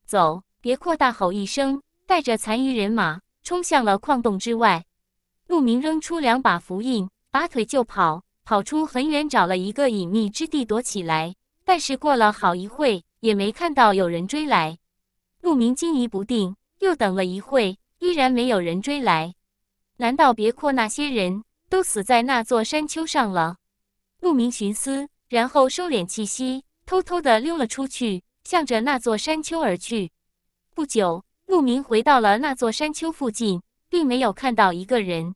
走，别扩大吼一声。带着残余人马冲向了矿洞之外，陆明扔出两把符印，拔腿就跑，跑出很远，找了一个隐秘之地躲起来。但是过了好一会，也没看到有人追来。陆明惊疑不定，又等了一会，依然没有人追来。难道别国那些人都死在那座山丘上了？陆明寻思，然后收敛气息，偷偷地溜了出去，向着那座山丘而去。不久。陆明回到了那座山丘附近，并没有看到一个人。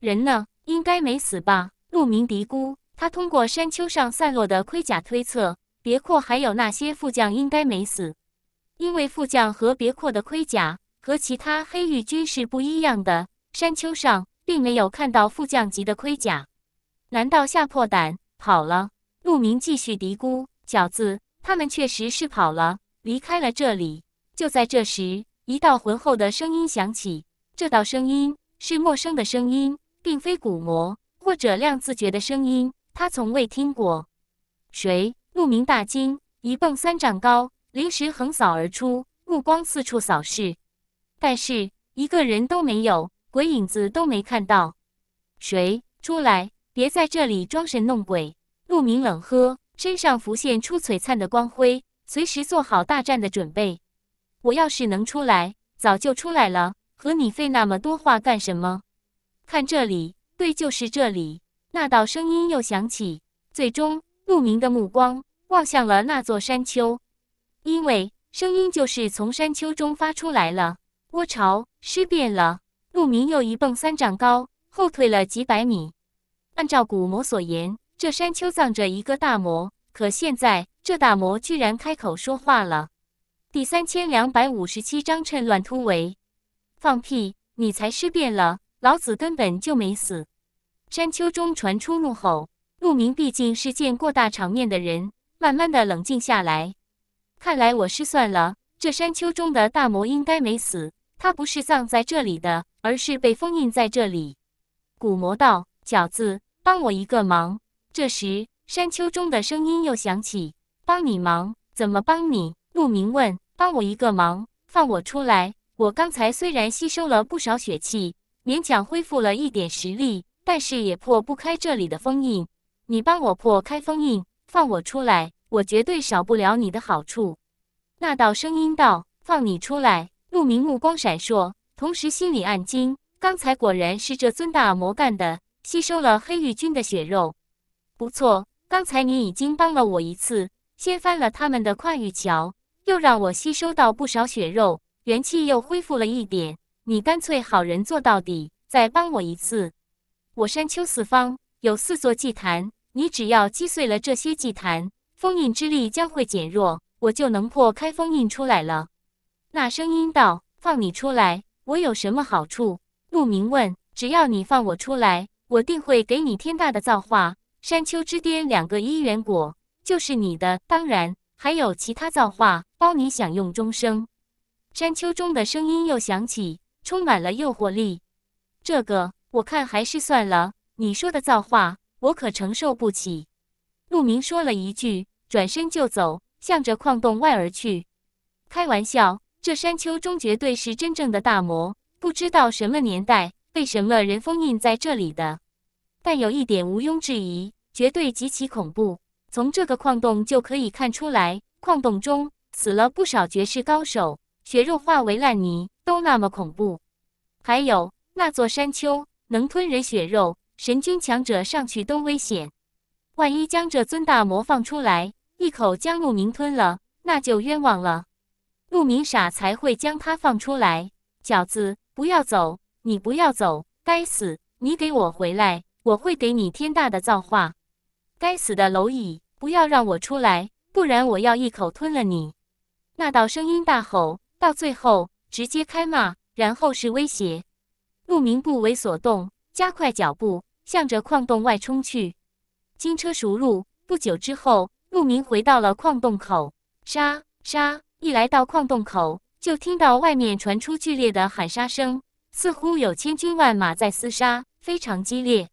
人呢？应该没死吧？陆明嘀咕。他通过山丘上散落的盔甲推测，别阔还有那些副将应该没死，因为副将和别阔的盔甲和其他黑狱军是不一样的。山丘上并没有看到副将级的盔甲，难道吓破胆跑了？陆明继续嘀咕。饺子，他们确实是跑了，离开了这里。就在这时。一道浑厚的声音响起，这道声音是陌生的声音，并非古魔或者量子觉的声音，他从未听过。谁？陆明大惊，一蹦三丈高，临时横扫而出，目光四处扫视，但是一个人都没有，鬼影子都没看到。谁出来？别在这里装神弄鬼！陆明冷喝，身上浮现出璀璨的光辉，随时做好大战的准备。我要是能出来，早就出来了。和你费那么多话干什么？看这里，对，就是这里。那道声音又响起。最终，鹿鸣的目光望向了那座山丘，因为声音就是从山丘中发出来了。窝巢尸变了。鹿鸣又一蹦三丈高，后退了几百米。按照古魔所言，这山丘葬着一个大魔，可现在这大魔居然开口说话了。第三千两百五十七章趁乱突围。放屁！你才尸变了，老子根本就没死。山丘中传出怒吼。鹿鸣毕竟是见过大场面的人，慢慢的冷静下来。看来我失算了，这山丘中的大魔应该没死。他不是葬在这里的，而是被封印在这里。古魔道饺子，帮我一个忙。这时，山丘中的声音又响起：“帮你忙？怎么帮你？”鹿鸣问。帮我一个忙，放我出来！我刚才虽然吸收了不少血气，勉强恢复了一点实力，但是也破不开这里的封印。你帮我破开封印，放我出来，我绝对少不了你的好处。那道声音道：“放你出来。”陆明目光闪烁，同时心里暗惊：刚才果然是这尊大魔干的，吸收了黑玉君的血肉。不错，刚才你已经帮了我一次，掀翻了他们的跨域桥。又让我吸收到不少血肉，元气又恢复了一点。你干脆好人做到底，再帮我一次。我山丘四方有四座祭坛，你只要击碎了这些祭坛，封印之力将会减弱，我就能破开封印出来了。那声音道：“放你出来，我有什么好处？”陆明问：“只要你放我出来，我定会给你天大的造化。山丘之巅两个一元果就是你的，当然。”还有其他造化，包你享用终生。山丘中的声音又响起，充满了诱惑力。这个我看还是算了。你说的造化，我可承受不起。陆明说了一句，转身就走，向着矿洞外而去。开玩笑，这山丘中绝对是真正的大魔，不知道什么年代，被什么人封印在这里的。但有一点毋庸置疑，绝对极其恐怖。从这个矿洞就可以看出来，矿洞中死了不少绝世高手，血肉化为烂泥，都那么恐怖。还有那座山丘，能吞人血肉，神君强者上去都危险。万一将这尊大魔放出来，一口将陆明吞了，那就冤枉了。陆明傻才会将他放出来。饺子，不要走，你不要走！该死，你给我回来，我会给你天大的造化！该死的蝼蚁！不要让我出来，不然我要一口吞了你！”那道声音大吼，到最后直接开骂，然后是威胁。鹿鸣不为所动，加快脚步，向着矿洞外冲去。轻车熟路，不久之后，鹿鸣回到了矿洞口。杀杀！一来到矿洞口，就听到外面传出剧烈的喊杀声，似乎有千军万马在厮杀，非常激烈，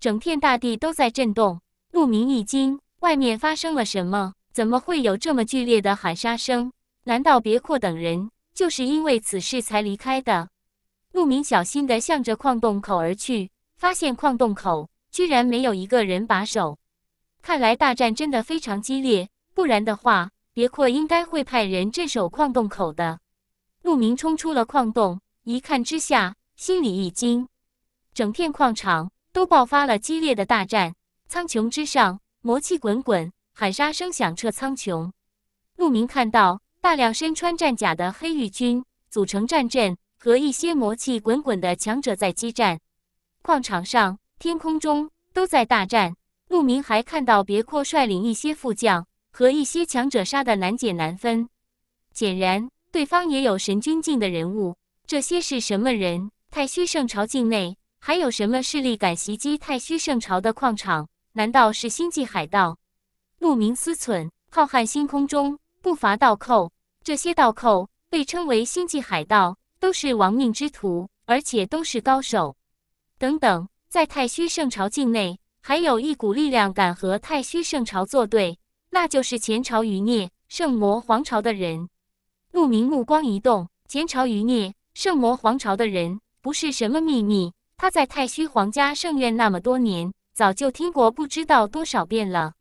整片大地都在震动。鹿鸣一惊。外面发生了什么？怎么会有这么剧烈的喊杀声？难道别阔等人就是因为此事才离开的？陆明小心的向着矿洞口而去，发现矿洞口居然没有一个人把守。看来大战真的非常激烈，不然的话，别阔应该会派人镇守矿洞口的。陆明冲出了矿洞，一看之下，心里一惊，整片矿场都爆发了激烈的大战，苍穹之上。魔气滚滚，喊杀声响彻苍穹。陆明看到大量身穿战甲的黑玉军组成战阵，和一些魔气滚滚的强者在激战。矿场上、天空中都在大战。陆明还看到别阔率领一些副将和一些强者杀得难解难分。显然，对方也有神君境的人物。这些是什么人？太虚圣朝境内还有什么势力敢袭击太虚圣朝的矿场？难道是星际海盗？陆明思忖，浩瀚星空中不乏盗寇，这些盗寇被称为星际海盗，都是亡命之徒，而且都是高手。等等，在太虚圣朝境内，还有一股力量敢和太虚圣朝作对，那就是前朝余孽圣魔皇朝的人。陆明目光一动，前朝余孽圣魔皇朝的人不是什么秘密，他在太虚皇家圣院那么多年。早就听过，不知道多少遍了。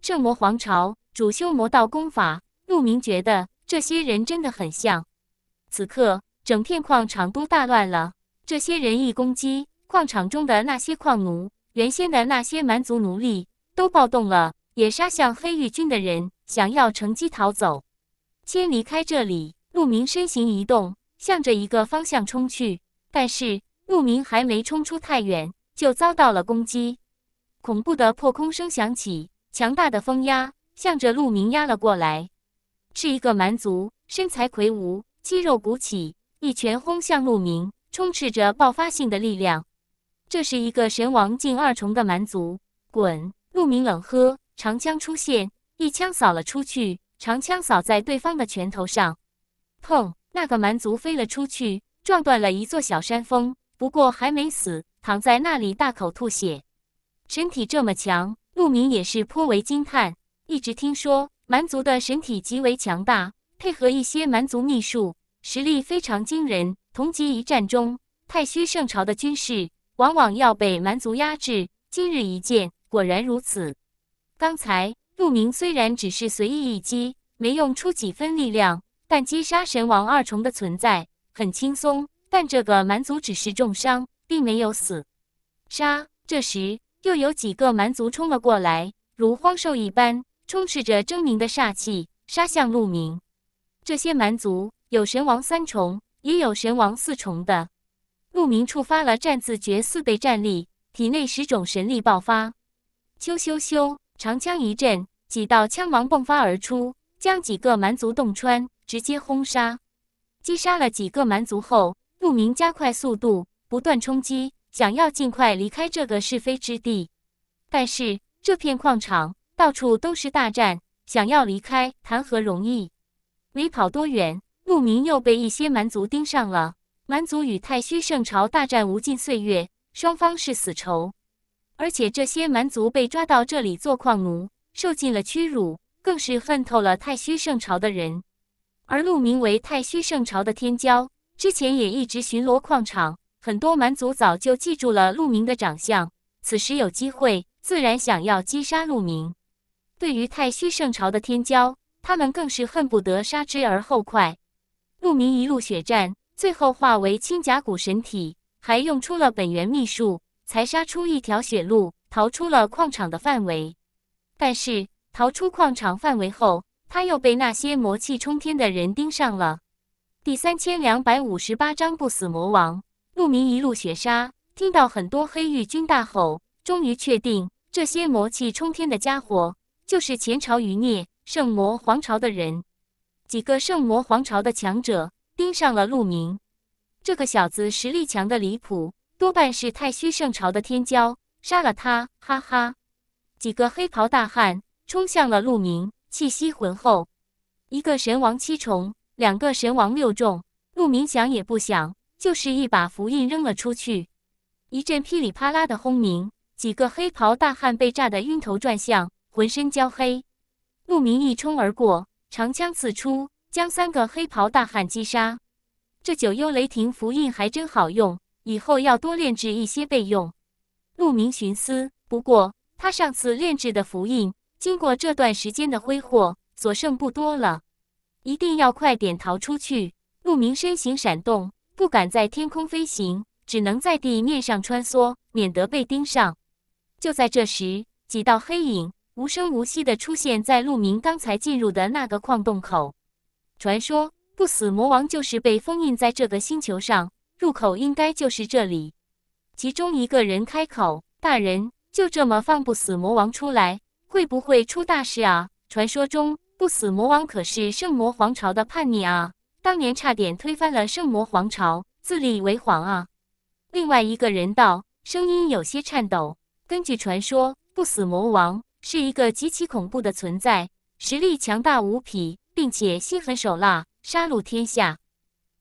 圣魔皇朝主修魔道功法，陆明觉得这些人真的很像。此刻，整片矿场都大乱了。这些人一攻击，矿场中的那些矿奴，原先的那些蛮族奴隶都暴动了，也杀向黑狱军的人，想要乘机逃走，先离开这里。陆明身形一动，向着一个方向冲去。但是，陆明还没冲出太远，就遭到了攻击。恐怖的破空声响起，强大的风压向着陆明压了过来。是一个蛮族，身材魁梧，肌肉鼓起，一拳轰向陆明，充斥着爆发性的力量。这是一个神王境二重的蛮族。滚！陆明冷喝，长枪出现，一枪扫了出去。长枪扫在对方的拳头上，砰！那个蛮族飞了出去，撞断了一座小山峰。不过还没死，躺在那里大口吐血。身体这么强，陆明也是颇为惊叹。一直听说蛮族的神体极为强大，配合一些蛮族秘术，实力非常惊人。同级一战中，太虚圣朝的军事往往要被蛮族压制。今日一见，果然如此。刚才陆明虽然只是随意一击，没用出几分力量，但击杀神王二重的存在很轻松。但这个蛮族只是重伤，并没有死。杀！这时。又有几个蛮族冲了过来，如荒兽一般，充斥着狰狞的煞气，杀向陆明。这些蛮族有神王三重，也有神王四重的。陆明触发了战字诀四倍战力，体内十种神力爆发。咻咻咻！长枪一震，几道枪芒迸发而出，将几个蛮族洞穿，直接轰杀。击杀了几个蛮族后，陆明加快速度，不断冲击。想要尽快离开这个是非之地，但是这片矿场到处都是大战，想要离开谈何容易？没跑多远，陆明又被一些蛮族盯上了。蛮族与太虚圣朝大战无尽岁月，双方是死仇。而且这些蛮族被抓到这里做矿奴，受尽了屈辱，更是恨透了太虚圣朝的人。而陆明为太虚圣朝的天骄，之前也一直巡逻矿场。很多蛮族早就记住了鹿鸣的长相，此时有机会，自然想要击杀鹿鸣。对于太虚圣朝的天骄，他们更是恨不得杀之而后快。鹿鸣一路血战，最后化为青甲骨神体，还用出了本源秘术，才杀出一条血路，逃出了矿场的范围。但是逃出矿场范围后，他又被那些魔气冲天的人盯上了。第三千两百五十八章：不死魔王。陆明一路血杀，听到很多黑狱军大吼，终于确定这些魔气冲天的家伙就是前朝余孽圣魔皇朝的人。几个圣魔皇朝的强者盯上了陆明，这个小子实力强的离谱，多半是太虚圣朝的天骄，杀了他，哈哈！几个黑袍大汉冲向了陆明，气息浑厚，一个神王七重，两个神王六重。陆明想也不想。就是一把符印扔了出去，一阵噼里啪啦的轰鸣，几个黑袍大汉被炸得晕头转向，浑身焦黑。鹿明一冲而过，长枪刺出，将三个黑袍大汉击杀。这九幽雷霆符印还真好用，以后要多炼制一些备用。鹿明寻思，不过他上次炼制的符印，经过这段时间的挥霍，所剩不多了，一定要快点逃出去。鹿明身形闪动。不敢在天空飞行，只能在地面上穿梭，免得被盯上。就在这时，几道黑影无声无息地出现在陆明刚才进入的那个矿洞口。传说不死魔王就是被封印在这个星球上，入口应该就是这里。其中一个人开口：“大人，就这么放不死魔王出来，会不会出大事啊？传说中不死魔王可是圣魔皇朝的叛逆啊。”当年差点推翻了圣魔皇朝，自立为皇啊！另外一个人道，声音有些颤抖。根据传说，不死魔王是一个极其恐怖的存在，实力强大无匹，并且心狠手辣，杀戮天下。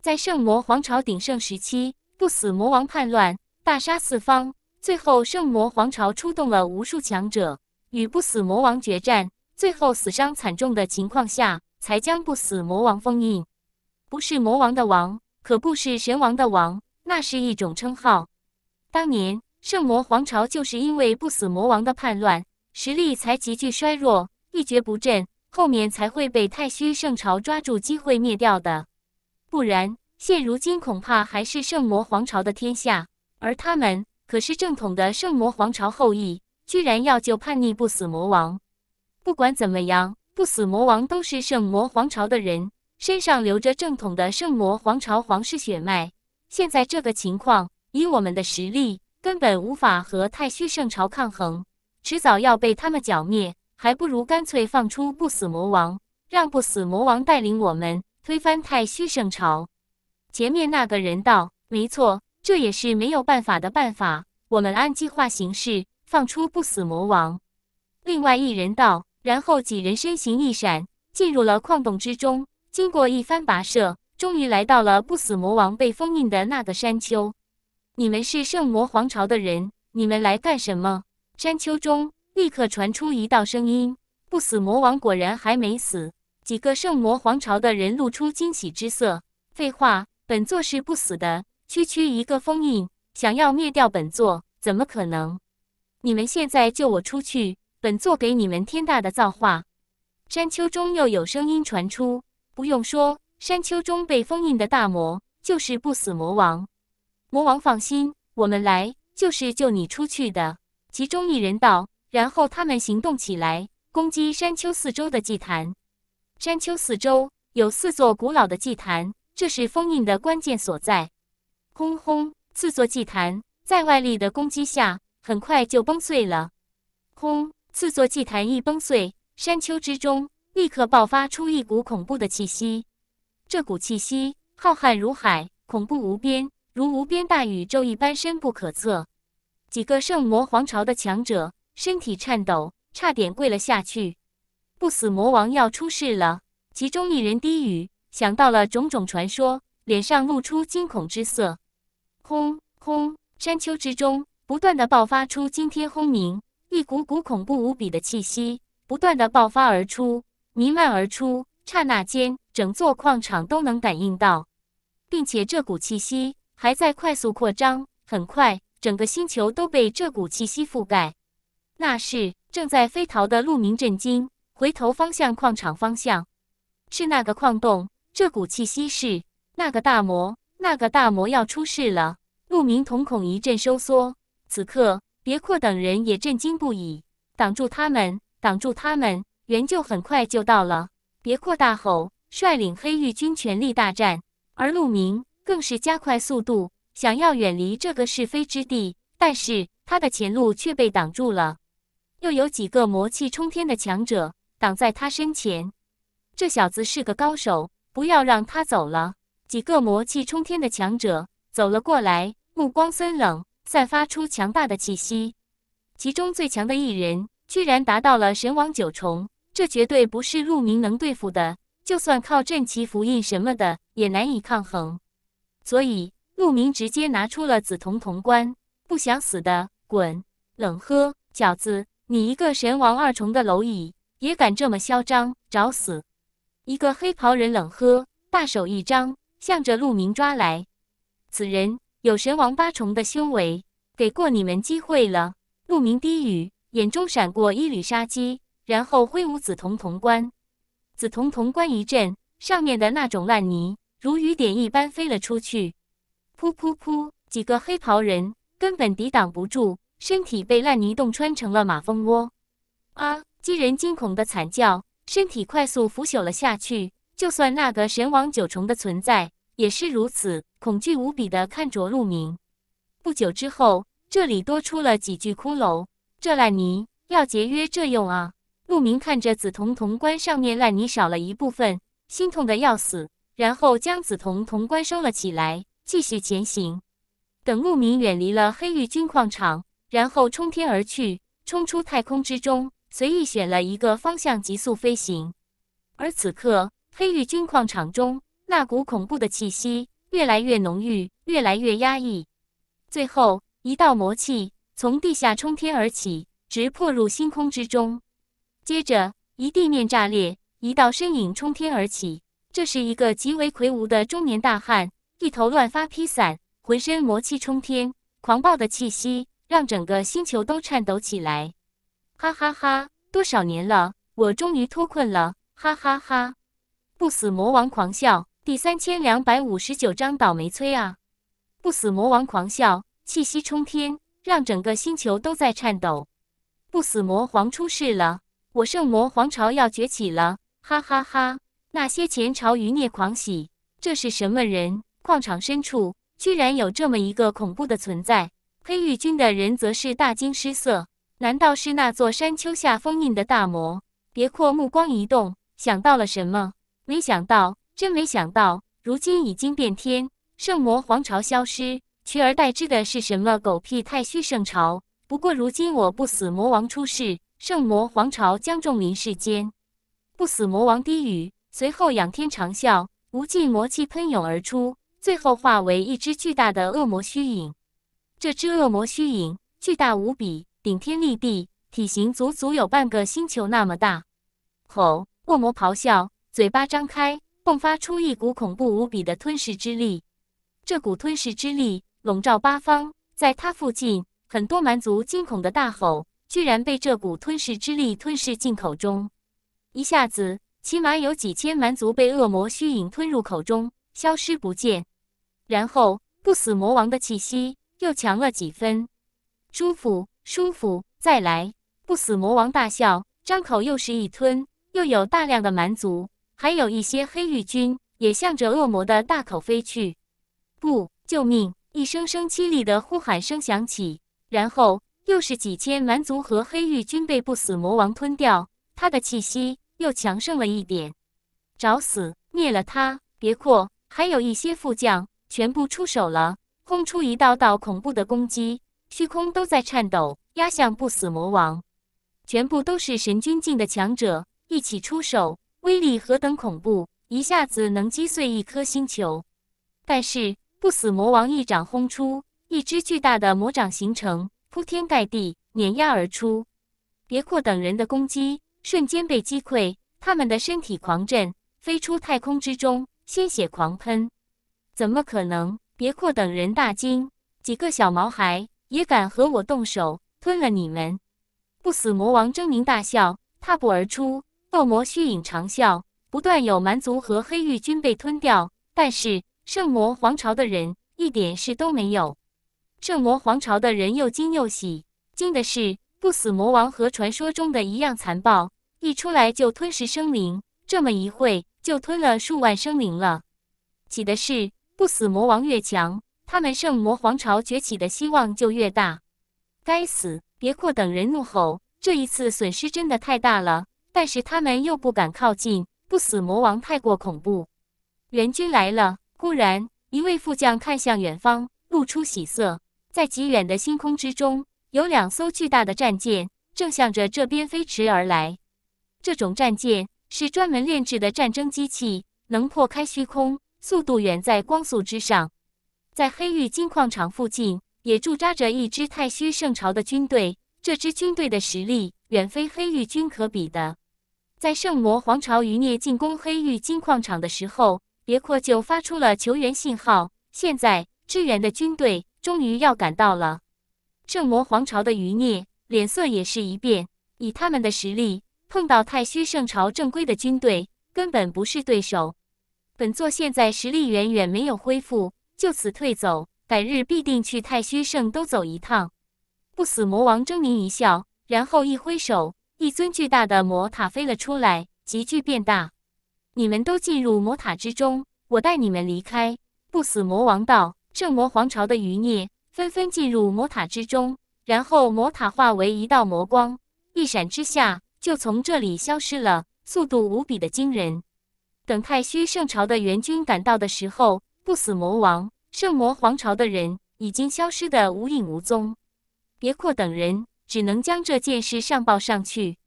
在圣魔皇朝鼎盛时期，不死魔王叛乱，大杀四方。最后，圣魔皇朝出动了无数强者与不死魔王决战，最后死伤惨重的情况下，才将不死魔王封印。不是魔王的王，可不是神王的王，那是一种称号。当年圣魔皇朝就是因为不死魔王的叛乱，实力才急剧衰弱，一蹶不振，后面才会被太虚圣朝抓住机会灭掉的。不然，现如今恐怕还是圣魔皇朝的天下，而他们可是正统的圣魔皇朝后裔，居然要救叛逆不死魔王。不管怎么样，不死魔王都是圣魔皇朝的人。身上流着正统的圣魔皇朝皇室血脉，现在这个情况，以我们的实力根本无法和太虚圣朝抗衡，迟早要被他们剿灭，还不如干脆放出不死魔王，让不死魔王带领我们推翻太虚圣朝。前面那个人道：“没错，这也是没有办法的办法。”我们按计划行事，放出不死魔王。另外一人道：“然后几人身形一闪，进入了矿洞之中。”经过一番跋涉，终于来到了不死魔王被封印的那个山丘。你们是圣魔皇朝的人，你们来干什么？山丘中立刻传出一道声音：“不死魔王果然还没死。”几个圣魔皇朝的人露出惊喜之色。废话，本座是不死的，区区一个封印，想要灭掉本座，怎么可能？你们现在救我出去，本座给你们天大的造化。山丘中又有声音传出。不用说，山丘中被封印的大魔就是不死魔王。魔王放心，我们来就是救你出去的。其中一人道，然后他们行动起来，攻击山丘四周的祭坛。山丘四周有四座古老的祭坛，这是封印的关键所在。轰轰，四座祭坛在外力的攻击下，很快就崩碎了。轰，四座祭坛一崩碎，山丘之中。立刻爆发出一股恐怖的气息，这股气息浩瀚如海，恐怖无边，如无边大宇宙一般深不可测。几个圣魔皇朝的强者身体颤抖，差点跪了下去。不死魔王要出世了！其中一人低语，想到了种种传说，脸上露出惊恐之色。轰轰！山丘之中不断的爆发出惊天轰鸣，一股股恐怖无比的气息不断的爆发而出。弥漫而出，刹那间，整座矿场都能感应到，并且这股气息还在快速扩张。很快，整个星球都被这股气息覆盖。那是正在飞逃的鹿鸣震惊，回头方向，矿场方向，是那个矿洞。这股气息是那个大魔，那个大魔要出事了！鹿鸣瞳孔一阵收缩。此刻，别阔等人也震惊不已，挡住他们，挡住他们！援救很快就到了，别扩大吼！率领黑狱军全力大战，而陆明更是加快速度，想要远离这个是非之地，但是他的前路却被挡住了，又有几个魔气冲天的强者挡在他身前。这小子是个高手，不要让他走了。几个魔气冲天的强者走了过来，目光森冷，散发出强大的气息，其中最强的一人居然达到了神王九重。这绝对不是陆明能对付的，就算靠阵旗符印什么的，也难以抗衡。所以陆明直接拿出了紫铜铜棺，不想死的滚！冷呵，小子，你一个神王二重的蝼蚁，也敢这么嚣张，找死！一个黑袍人冷呵，大手一张，向着陆明抓来。此人有神王八重的修为，给过你们机会了。陆明低语，眼中闪过一缕杀机。然后挥舞紫铜铜棺，紫铜铜棺一震，上面的那种烂泥如雨点一般飞了出去，噗噗噗！几个黑袍人根本抵挡不住，身体被烂泥洞穿成了马蜂窝。啊！几人惊恐的惨叫，身体快速腐朽了下去。就算那个神王九重的存在也是如此，恐惧无比的看着陆明。不久之后，这里多出了几具骷髅。这烂泥要节约着用啊！陆明看着紫铜铜棺上面烂泥少了一部分，心痛的要死，然后将紫铜铜棺收了起来，继续前行。等陆明远离了黑玉军矿场，然后冲天而去，冲出太空之中，随意选了一个方向急速飞行。而此刻，黑玉军矿场中那股恐怖的气息越来越浓郁，越来越压抑，最后一道魔气从地下冲天而起，直破入星空之中。接着，一地面炸裂，一道身影冲天而起。这是一个极为魁梧的中年大汉，一头乱发披散，浑身魔气冲天，狂暴的气息让整个星球都颤抖起来。哈哈哈！多少年了，我终于脱困了！哈哈哈！不死魔王狂笑。第三千两百五十九章倒霉催啊！不死魔王狂笑，气息冲天，让整个星球都在颤抖。不死魔皇出世了！我圣魔皇朝要崛起了，哈哈哈！那些前朝余孽狂喜。这是什么人？矿场深处居然有这么一个恐怖的存在。黑狱军的人则是大惊失色。难道是那座山丘下封印的大魔？别阔目光一动，想到了什么？没想到，真没想到！如今已经变天，圣魔皇朝消失，取而代之的是什么狗屁太虚圣朝？不过如今我不死魔王出世。圣魔皇朝将众临世间！不死魔王低语，随后仰天长啸，无尽魔气喷涌而出，最后化为一只巨大的恶魔虚影。这只恶魔虚影巨大无比，顶天立地，体型足足有半个星球那么大。吼！恶魔咆哮，嘴巴张开，迸发出一股恐怖无比的吞噬之力。这股吞噬之力笼罩八方，在他附近，很多蛮族惊恐的大吼。居然被这股吞噬之力吞噬进口中，一下子起码有几千蛮族被恶魔虚影吞入口中，消失不见。然后不死魔王的气息又强了几分，舒服，舒服，再来！不死魔王大笑，张口又是一吞，又有大量的蛮族，还有一些黑狱军也向着恶魔的大口飞去。不，救命！一声声凄厉的呼喊声响起，然后。又是几千蛮族和黑狱军被不死魔王吞掉，他的气息又强盛了一点。找死！灭了他！别过，还有一些副将全部出手了，轰出一道道恐怖的攻击，虚空都在颤抖，压向不死魔王。全部都是神君境的强者一起出手，威力何等恐怖，一下子能击碎一颗星球。但是不死魔王一掌轰出，一只巨大的魔掌形成。铺天盖地碾压而出，别阔等人的攻击瞬间被击溃，他们的身体狂震，飞出太空之中，鲜血狂喷。怎么可能？别阔等人大惊，几个小毛孩也敢和我动手？吞了你们！不死魔王狰狞大笑，踏步而出，恶魔虚影长啸，不断有蛮族和黑狱军被吞掉，但是圣魔皇朝的人一点事都没有。圣魔皇朝的人又惊又喜，惊的是不死魔王和传说中的一样残暴，一出来就吞食生灵，这么一会就吞了数万生灵了；喜的是不死魔王越强，他们圣魔皇朝崛起的希望就越大。该死！别阔等人怒吼：“这一次损失真的太大了！”但是他们又不敢靠近不死魔王，太过恐怖。援军来了，忽然一位副将看向远方，露出喜色。在极远的星空之中，有两艘巨大的战舰正向着这边飞驰而来。这种战舰是专门炼制的战争机器，能破开虚空，速度远在光速之上。在黑玉金矿场附近，也驻扎着一支太虚圣朝的军队。这支军队的实力远非黑玉军可比的。在圣魔皇朝余孽进攻黑玉金矿场的时候，别阔就发出了求援信号。现在，支援的军队。终于要赶到了！圣魔皇朝的余孽脸色也是一变，以他们的实力碰到太虚圣朝正规的军队根本不是对手。本座现在实力远远没有恢复，就此退走，改日必定去太虚圣都走一趟。不死魔王狰狞一笑，然后一挥手，一尊巨大的魔塔飞了出来，急剧变大。你们都进入魔塔之中，我带你们离开。不死魔王道。圣魔皇朝的余孽纷纷进入魔塔之中，然后魔塔化为一道魔光，一闪之下就从这里消失了，速度无比的惊人。等太虚圣朝的援军赶到的时候，不死魔王、圣魔皇朝的人已经消失得无影无踪。别阔等人只能将这件事上报上去。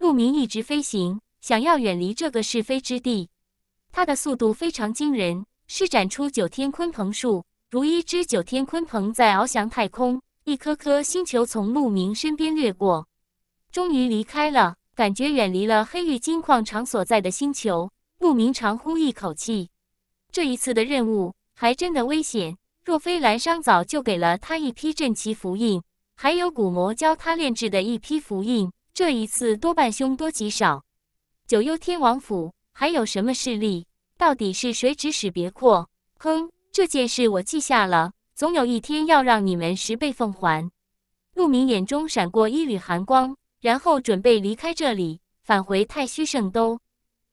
陆明一直飞行，想要远离这个是非之地，他的速度非常惊人，施展出九天鲲鹏术。如一只九天鲲鹏在翱翔太空，一颗颗星球从陆明身边掠过，终于离开了，感觉远离了黑玉金矿场所在的星球。陆明长呼一口气，这一次的任务还真的危险，若非蓝商早就给了他一批镇旗符印，还有古魔教他炼制的一批符印，这一次多半凶多吉少。九幽天王府还有什么势力？到底是谁指使别阔？哼！这件事我记下了，总有一天要让你们十倍奉还。陆明眼中闪过一缕寒光，然后准备离开这里，返回太虚圣都。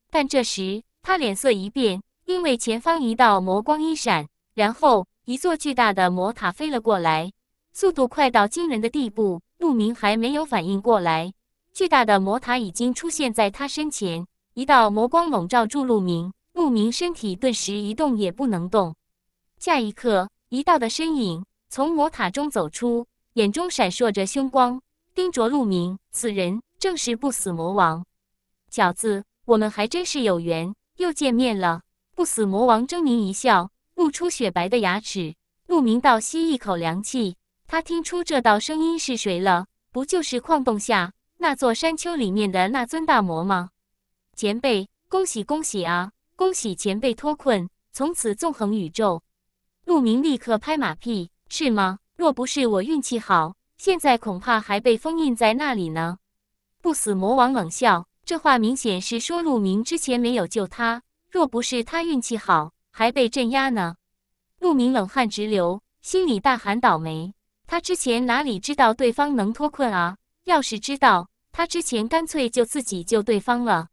但这时他脸色一变，因为前方一道魔光一闪，然后一座巨大的魔塔飞了过来，速度快到惊人的地步。陆明还没有反应过来，巨大的魔塔已经出现在他身前，一道魔光笼罩住陆明，陆明身体顿时一动也不能动。下一刻，一道的身影从魔塔中走出，眼中闪烁着凶光，盯着陆明。此人正是不死魔王。小子，我们还真是有缘，又见面了。不死魔王狰狞一笑，露出雪白的牙齿。陆明倒吸一口凉气，他听出这道声音是谁了？不就是矿洞下那座山丘里面的那尊大魔吗？前辈，恭喜恭喜啊！恭喜前辈脱困，从此纵横宇宙。陆明立刻拍马屁，是吗？若不是我运气好，现在恐怕还被封印在那里呢。不死魔王冷笑，这话明显是说陆明之前没有救他。若不是他运气好，还被镇压呢。陆明冷汗直流，心里大喊倒霉！他之前哪里知道对方能脱困啊？要是知道，他之前干脆就自己救对方了。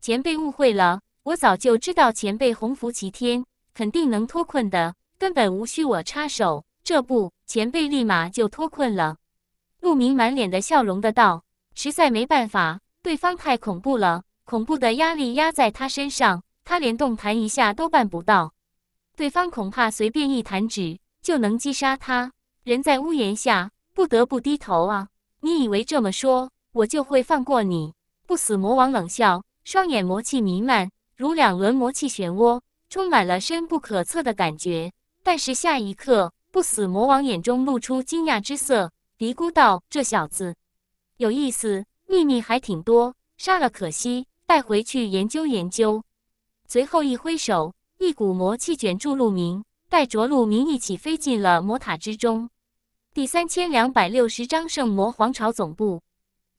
前辈误会了，我早就知道前辈洪福齐天，肯定能脱困的。根本无需我插手，这不，前辈立马就脱困了。陆明满脸的笑容的道：“实在没办法，对方太恐怖了，恐怖的压力压在他身上，他连动弹一下都办不到。对方恐怕随便一弹指就能击杀他，人在屋檐下，不得不低头啊！你以为这么说，我就会放过你？”不死魔王冷笑，双眼魔气弥漫，如两轮魔气漩涡，充满了深不可测的感觉。但是下一刻，不死魔王眼中露出惊讶之色，嘀咕道：“这小子有意思，秘密还挺多，杀了可惜，带回去研究研究。”随后一挥手，一股魔气卷住陆明，带着陆明一起飞进了魔塔之中。第三千两百六十章圣魔皇朝总部，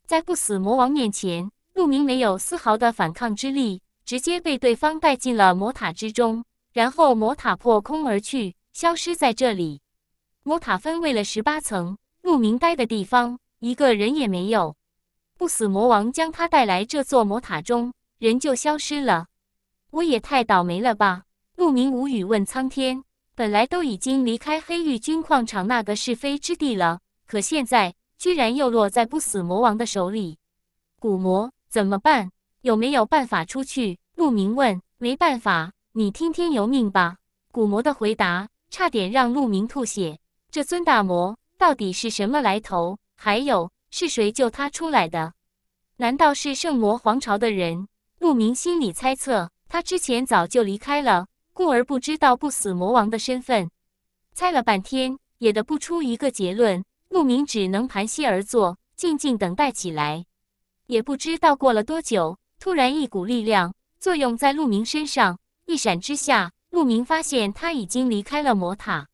在不死魔王面前，陆明没有丝毫的反抗之力，直接被对方带进了魔塔之中，然后魔塔破空而去。消失在这里，魔塔分为了十八层。陆明待的地方，一个人也没有。不死魔王将他带来这座魔塔中，人就消失了。我也太倒霉了吧！陆明无语问苍天：本来都已经离开黑玉军矿场那个是非之地了，可现在居然又落在不死魔王的手里。古魔怎么办？有没有办法出去？陆明问。没办法，你听天由命吧。古魔的回答。差点让陆明吐血，这孙大魔到底是什么来头？还有是谁救他出来的？难道是圣魔皇朝的人？陆明心里猜测，他之前早就离开了，故而不知道不死魔王的身份。猜了半天也得不出一个结论，陆明只能盘膝而坐，静静等待起来。也不知道过了多久，突然一股力量作用在陆明身上，一闪之下。陆明发现他已经离开了魔塔，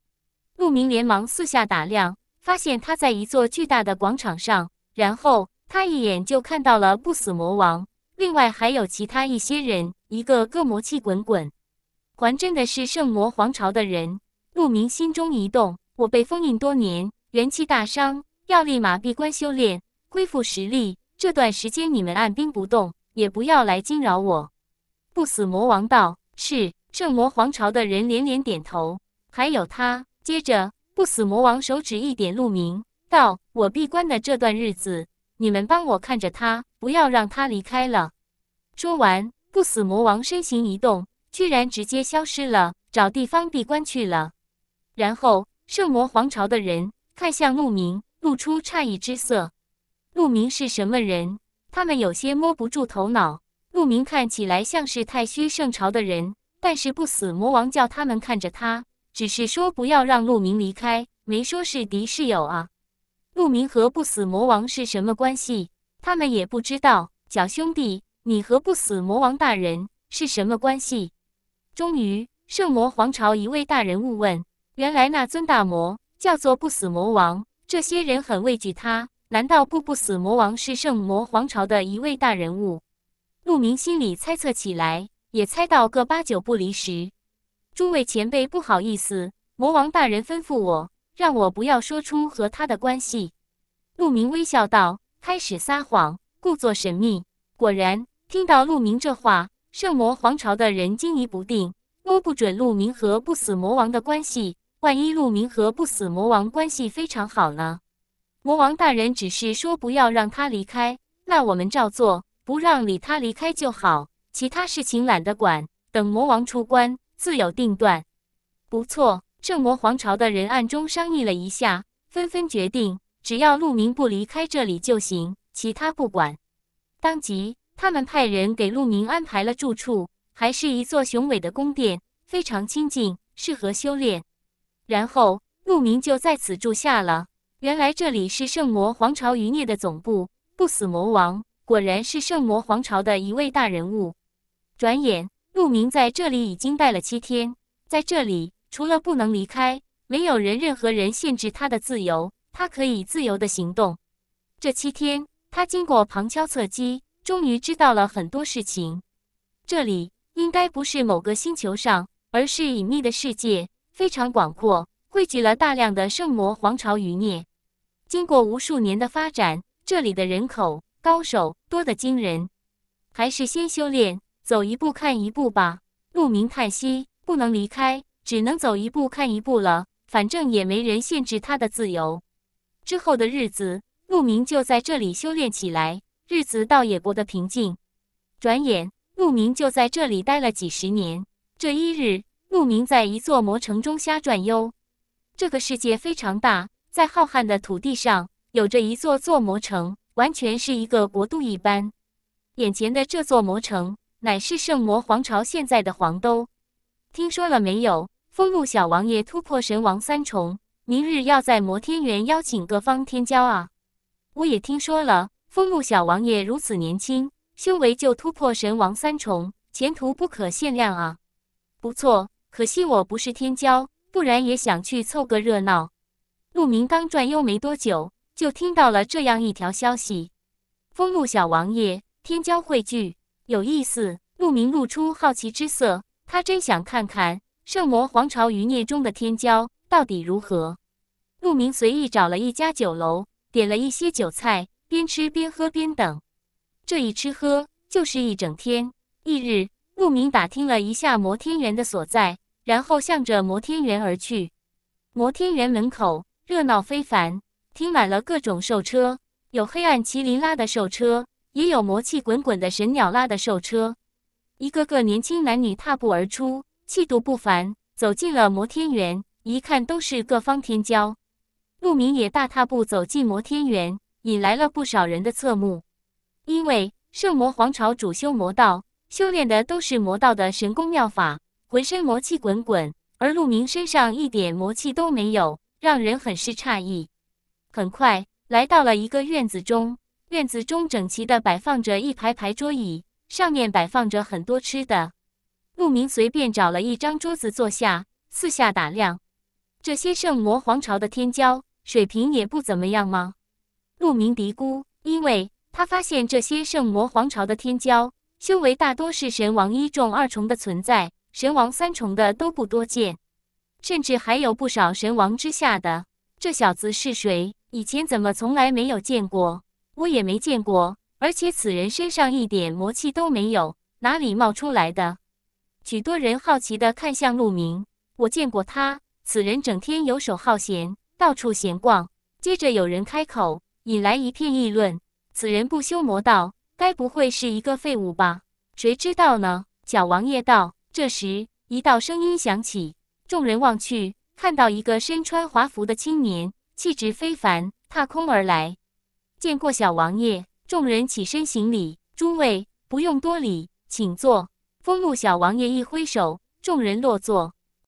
陆明连忙四下打量，发现他在一座巨大的广场上。然后他一眼就看到了不死魔王，另外还有其他一些人，一个个魔气滚滚，还真的是圣魔皇朝的人。陆明心中一动，我被封印多年，元气大伤，要立马闭关修炼，恢复实力。这段时间你们按兵不动，也不要来惊扰我。不死魔王道：“是。”圣魔皇朝的人连连点头，还有他。接着，不死魔王手指一点，陆明道：“我闭关的这段日子，你们帮我看着他，不要让他离开了。”说完，不死魔王身形一动，居然直接消失了，找地方闭关去了。然后，圣魔皇朝的人看向陆明，露出诧异之色。陆明是什么人？他们有些摸不住头脑。陆明看起来像是太虚圣朝的人。但是不死魔王叫他们看着他，只是说不要让陆明离开，没说是敌是友啊。陆明和不死魔王是什么关系？他们也不知道。小兄弟，你和不死魔王大人是什么关系？终于，圣魔皇朝一位大人物问：“原来那尊大魔叫做不死魔王，这些人很畏惧他。难道不不死魔王是圣魔皇朝的一位大人物？”陆明心里猜测起来。也猜到个八九不离十，诸位前辈不好意思，魔王大人吩咐我，让我不要说出和他的关系。陆明微笑道：“开始撒谎，故作神秘。”果然，听到陆明这话，圣魔皇朝的人惊疑不定，摸不准陆明和不死魔王的关系。万一陆明和不死魔王关系非常好呢？魔王大人只是说不要让他离开，那我们照做，不让理他离开就好。其他事情懒得管，等魔王出关，自有定断。不错，圣魔皇朝的人暗中商议了一下，纷纷决定，只要陆明不离开这里就行，其他不管。当即，他们派人给陆明安排了住处，还是一座雄伟的宫殿，非常清静，适合修炼。然后，陆明就在此住下了。原来这里是圣魔皇朝余孽的总部，不死魔王果然是圣魔皇朝的一位大人物。转眼，陆明在这里已经待了七天。在这里，除了不能离开，没有人、任何人限制他的自由，他可以自由的行动。这七天，他经过旁敲侧击，终于知道了很多事情。这里应该不是某个星球上，而是隐秘的世界，非常广阔，汇聚了大量的圣魔皇朝余孽。经过无数年的发展，这里的人口、高手多得惊人。还是先修炼。走一步看一步吧，鹿鸣叹息，不能离开，只能走一步看一步了。反正也没人限制他的自由。之后的日子，鹿鸣就在这里修炼起来，日子倒也过得平静。转眼，鹿鸣就在这里待了几十年。这一日，鹿鸣在一座魔城中瞎转悠。这个世界非常大，在浩瀚的土地上，有着一座座魔城，完全是一个国度一般。眼前的这座魔城。乃是圣魔皇朝现在的皇都，听说了没有？风路小王爷突破神王三重，明日要在摩天园邀请各方天骄啊！我也听说了，风路小王爷如此年轻，修为就突破神王三重，前途不可限量啊！不错，可惜我不是天骄，不然也想去凑个热闹。陆明刚转悠没多久，就听到了这样一条消息：风路小王爷，天骄汇聚。有意思，陆明露出好奇之色，他真想看看圣魔皇朝余孽中的天骄到底如何。陆明随意找了一家酒楼，点了一些酒菜，边吃边喝边等。这一吃喝就是一整天。翌日，陆明打听了一下摩天园的所在，然后向着摩天园而去。摩天园门口热闹非凡，停满了各种兽车，有黑暗麒麟拉的兽车。也有魔气滚滚的神鸟拉的兽车，一个个年轻男女踏步而出，气度不凡，走进了摩天园。一看都是各方天骄，陆明也大踏步走进摩天园，引来了不少人的侧目。因为圣魔皇朝主修魔道，修炼的都是魔道的神功妙法，浑身魔气滚滚，而陆明身上一点魔气都没有，让人很是诧异。很快来到了一个院子中。院子中整齐地摆放着一排排桌椅，上面摆放着很多吃的。陆明随便找了一张桌子坐下，四下打量。这些圣魔皇朝的天骄水平也不怎么样吗？陆明嘀咕，因为他发现这些圣魔皇朝的天骄修为大多是神王一重、二重的存在，神王三重的都不多见，甚至还有不少神王之下的。这小子是谁？以前怎么从来没有见过？我也没见过，而且此人身上一点魔气都没有，哪里冒出来的？许多人好奇的看向陆明。我见过他，此人整天游手好闲，到处闲逛。接着有人开口，引来一片议论：此人不修魔道，该不会是一个废物吧？谁知道呢？小王爷道。这时一道声音响起，众人望去，看到一个身穿华服的青年，气质非凡，踏空而来。见过小王爷，众人起身行礼。诸位不用多礼，请坐。风露小王爷一挥手，众人落座。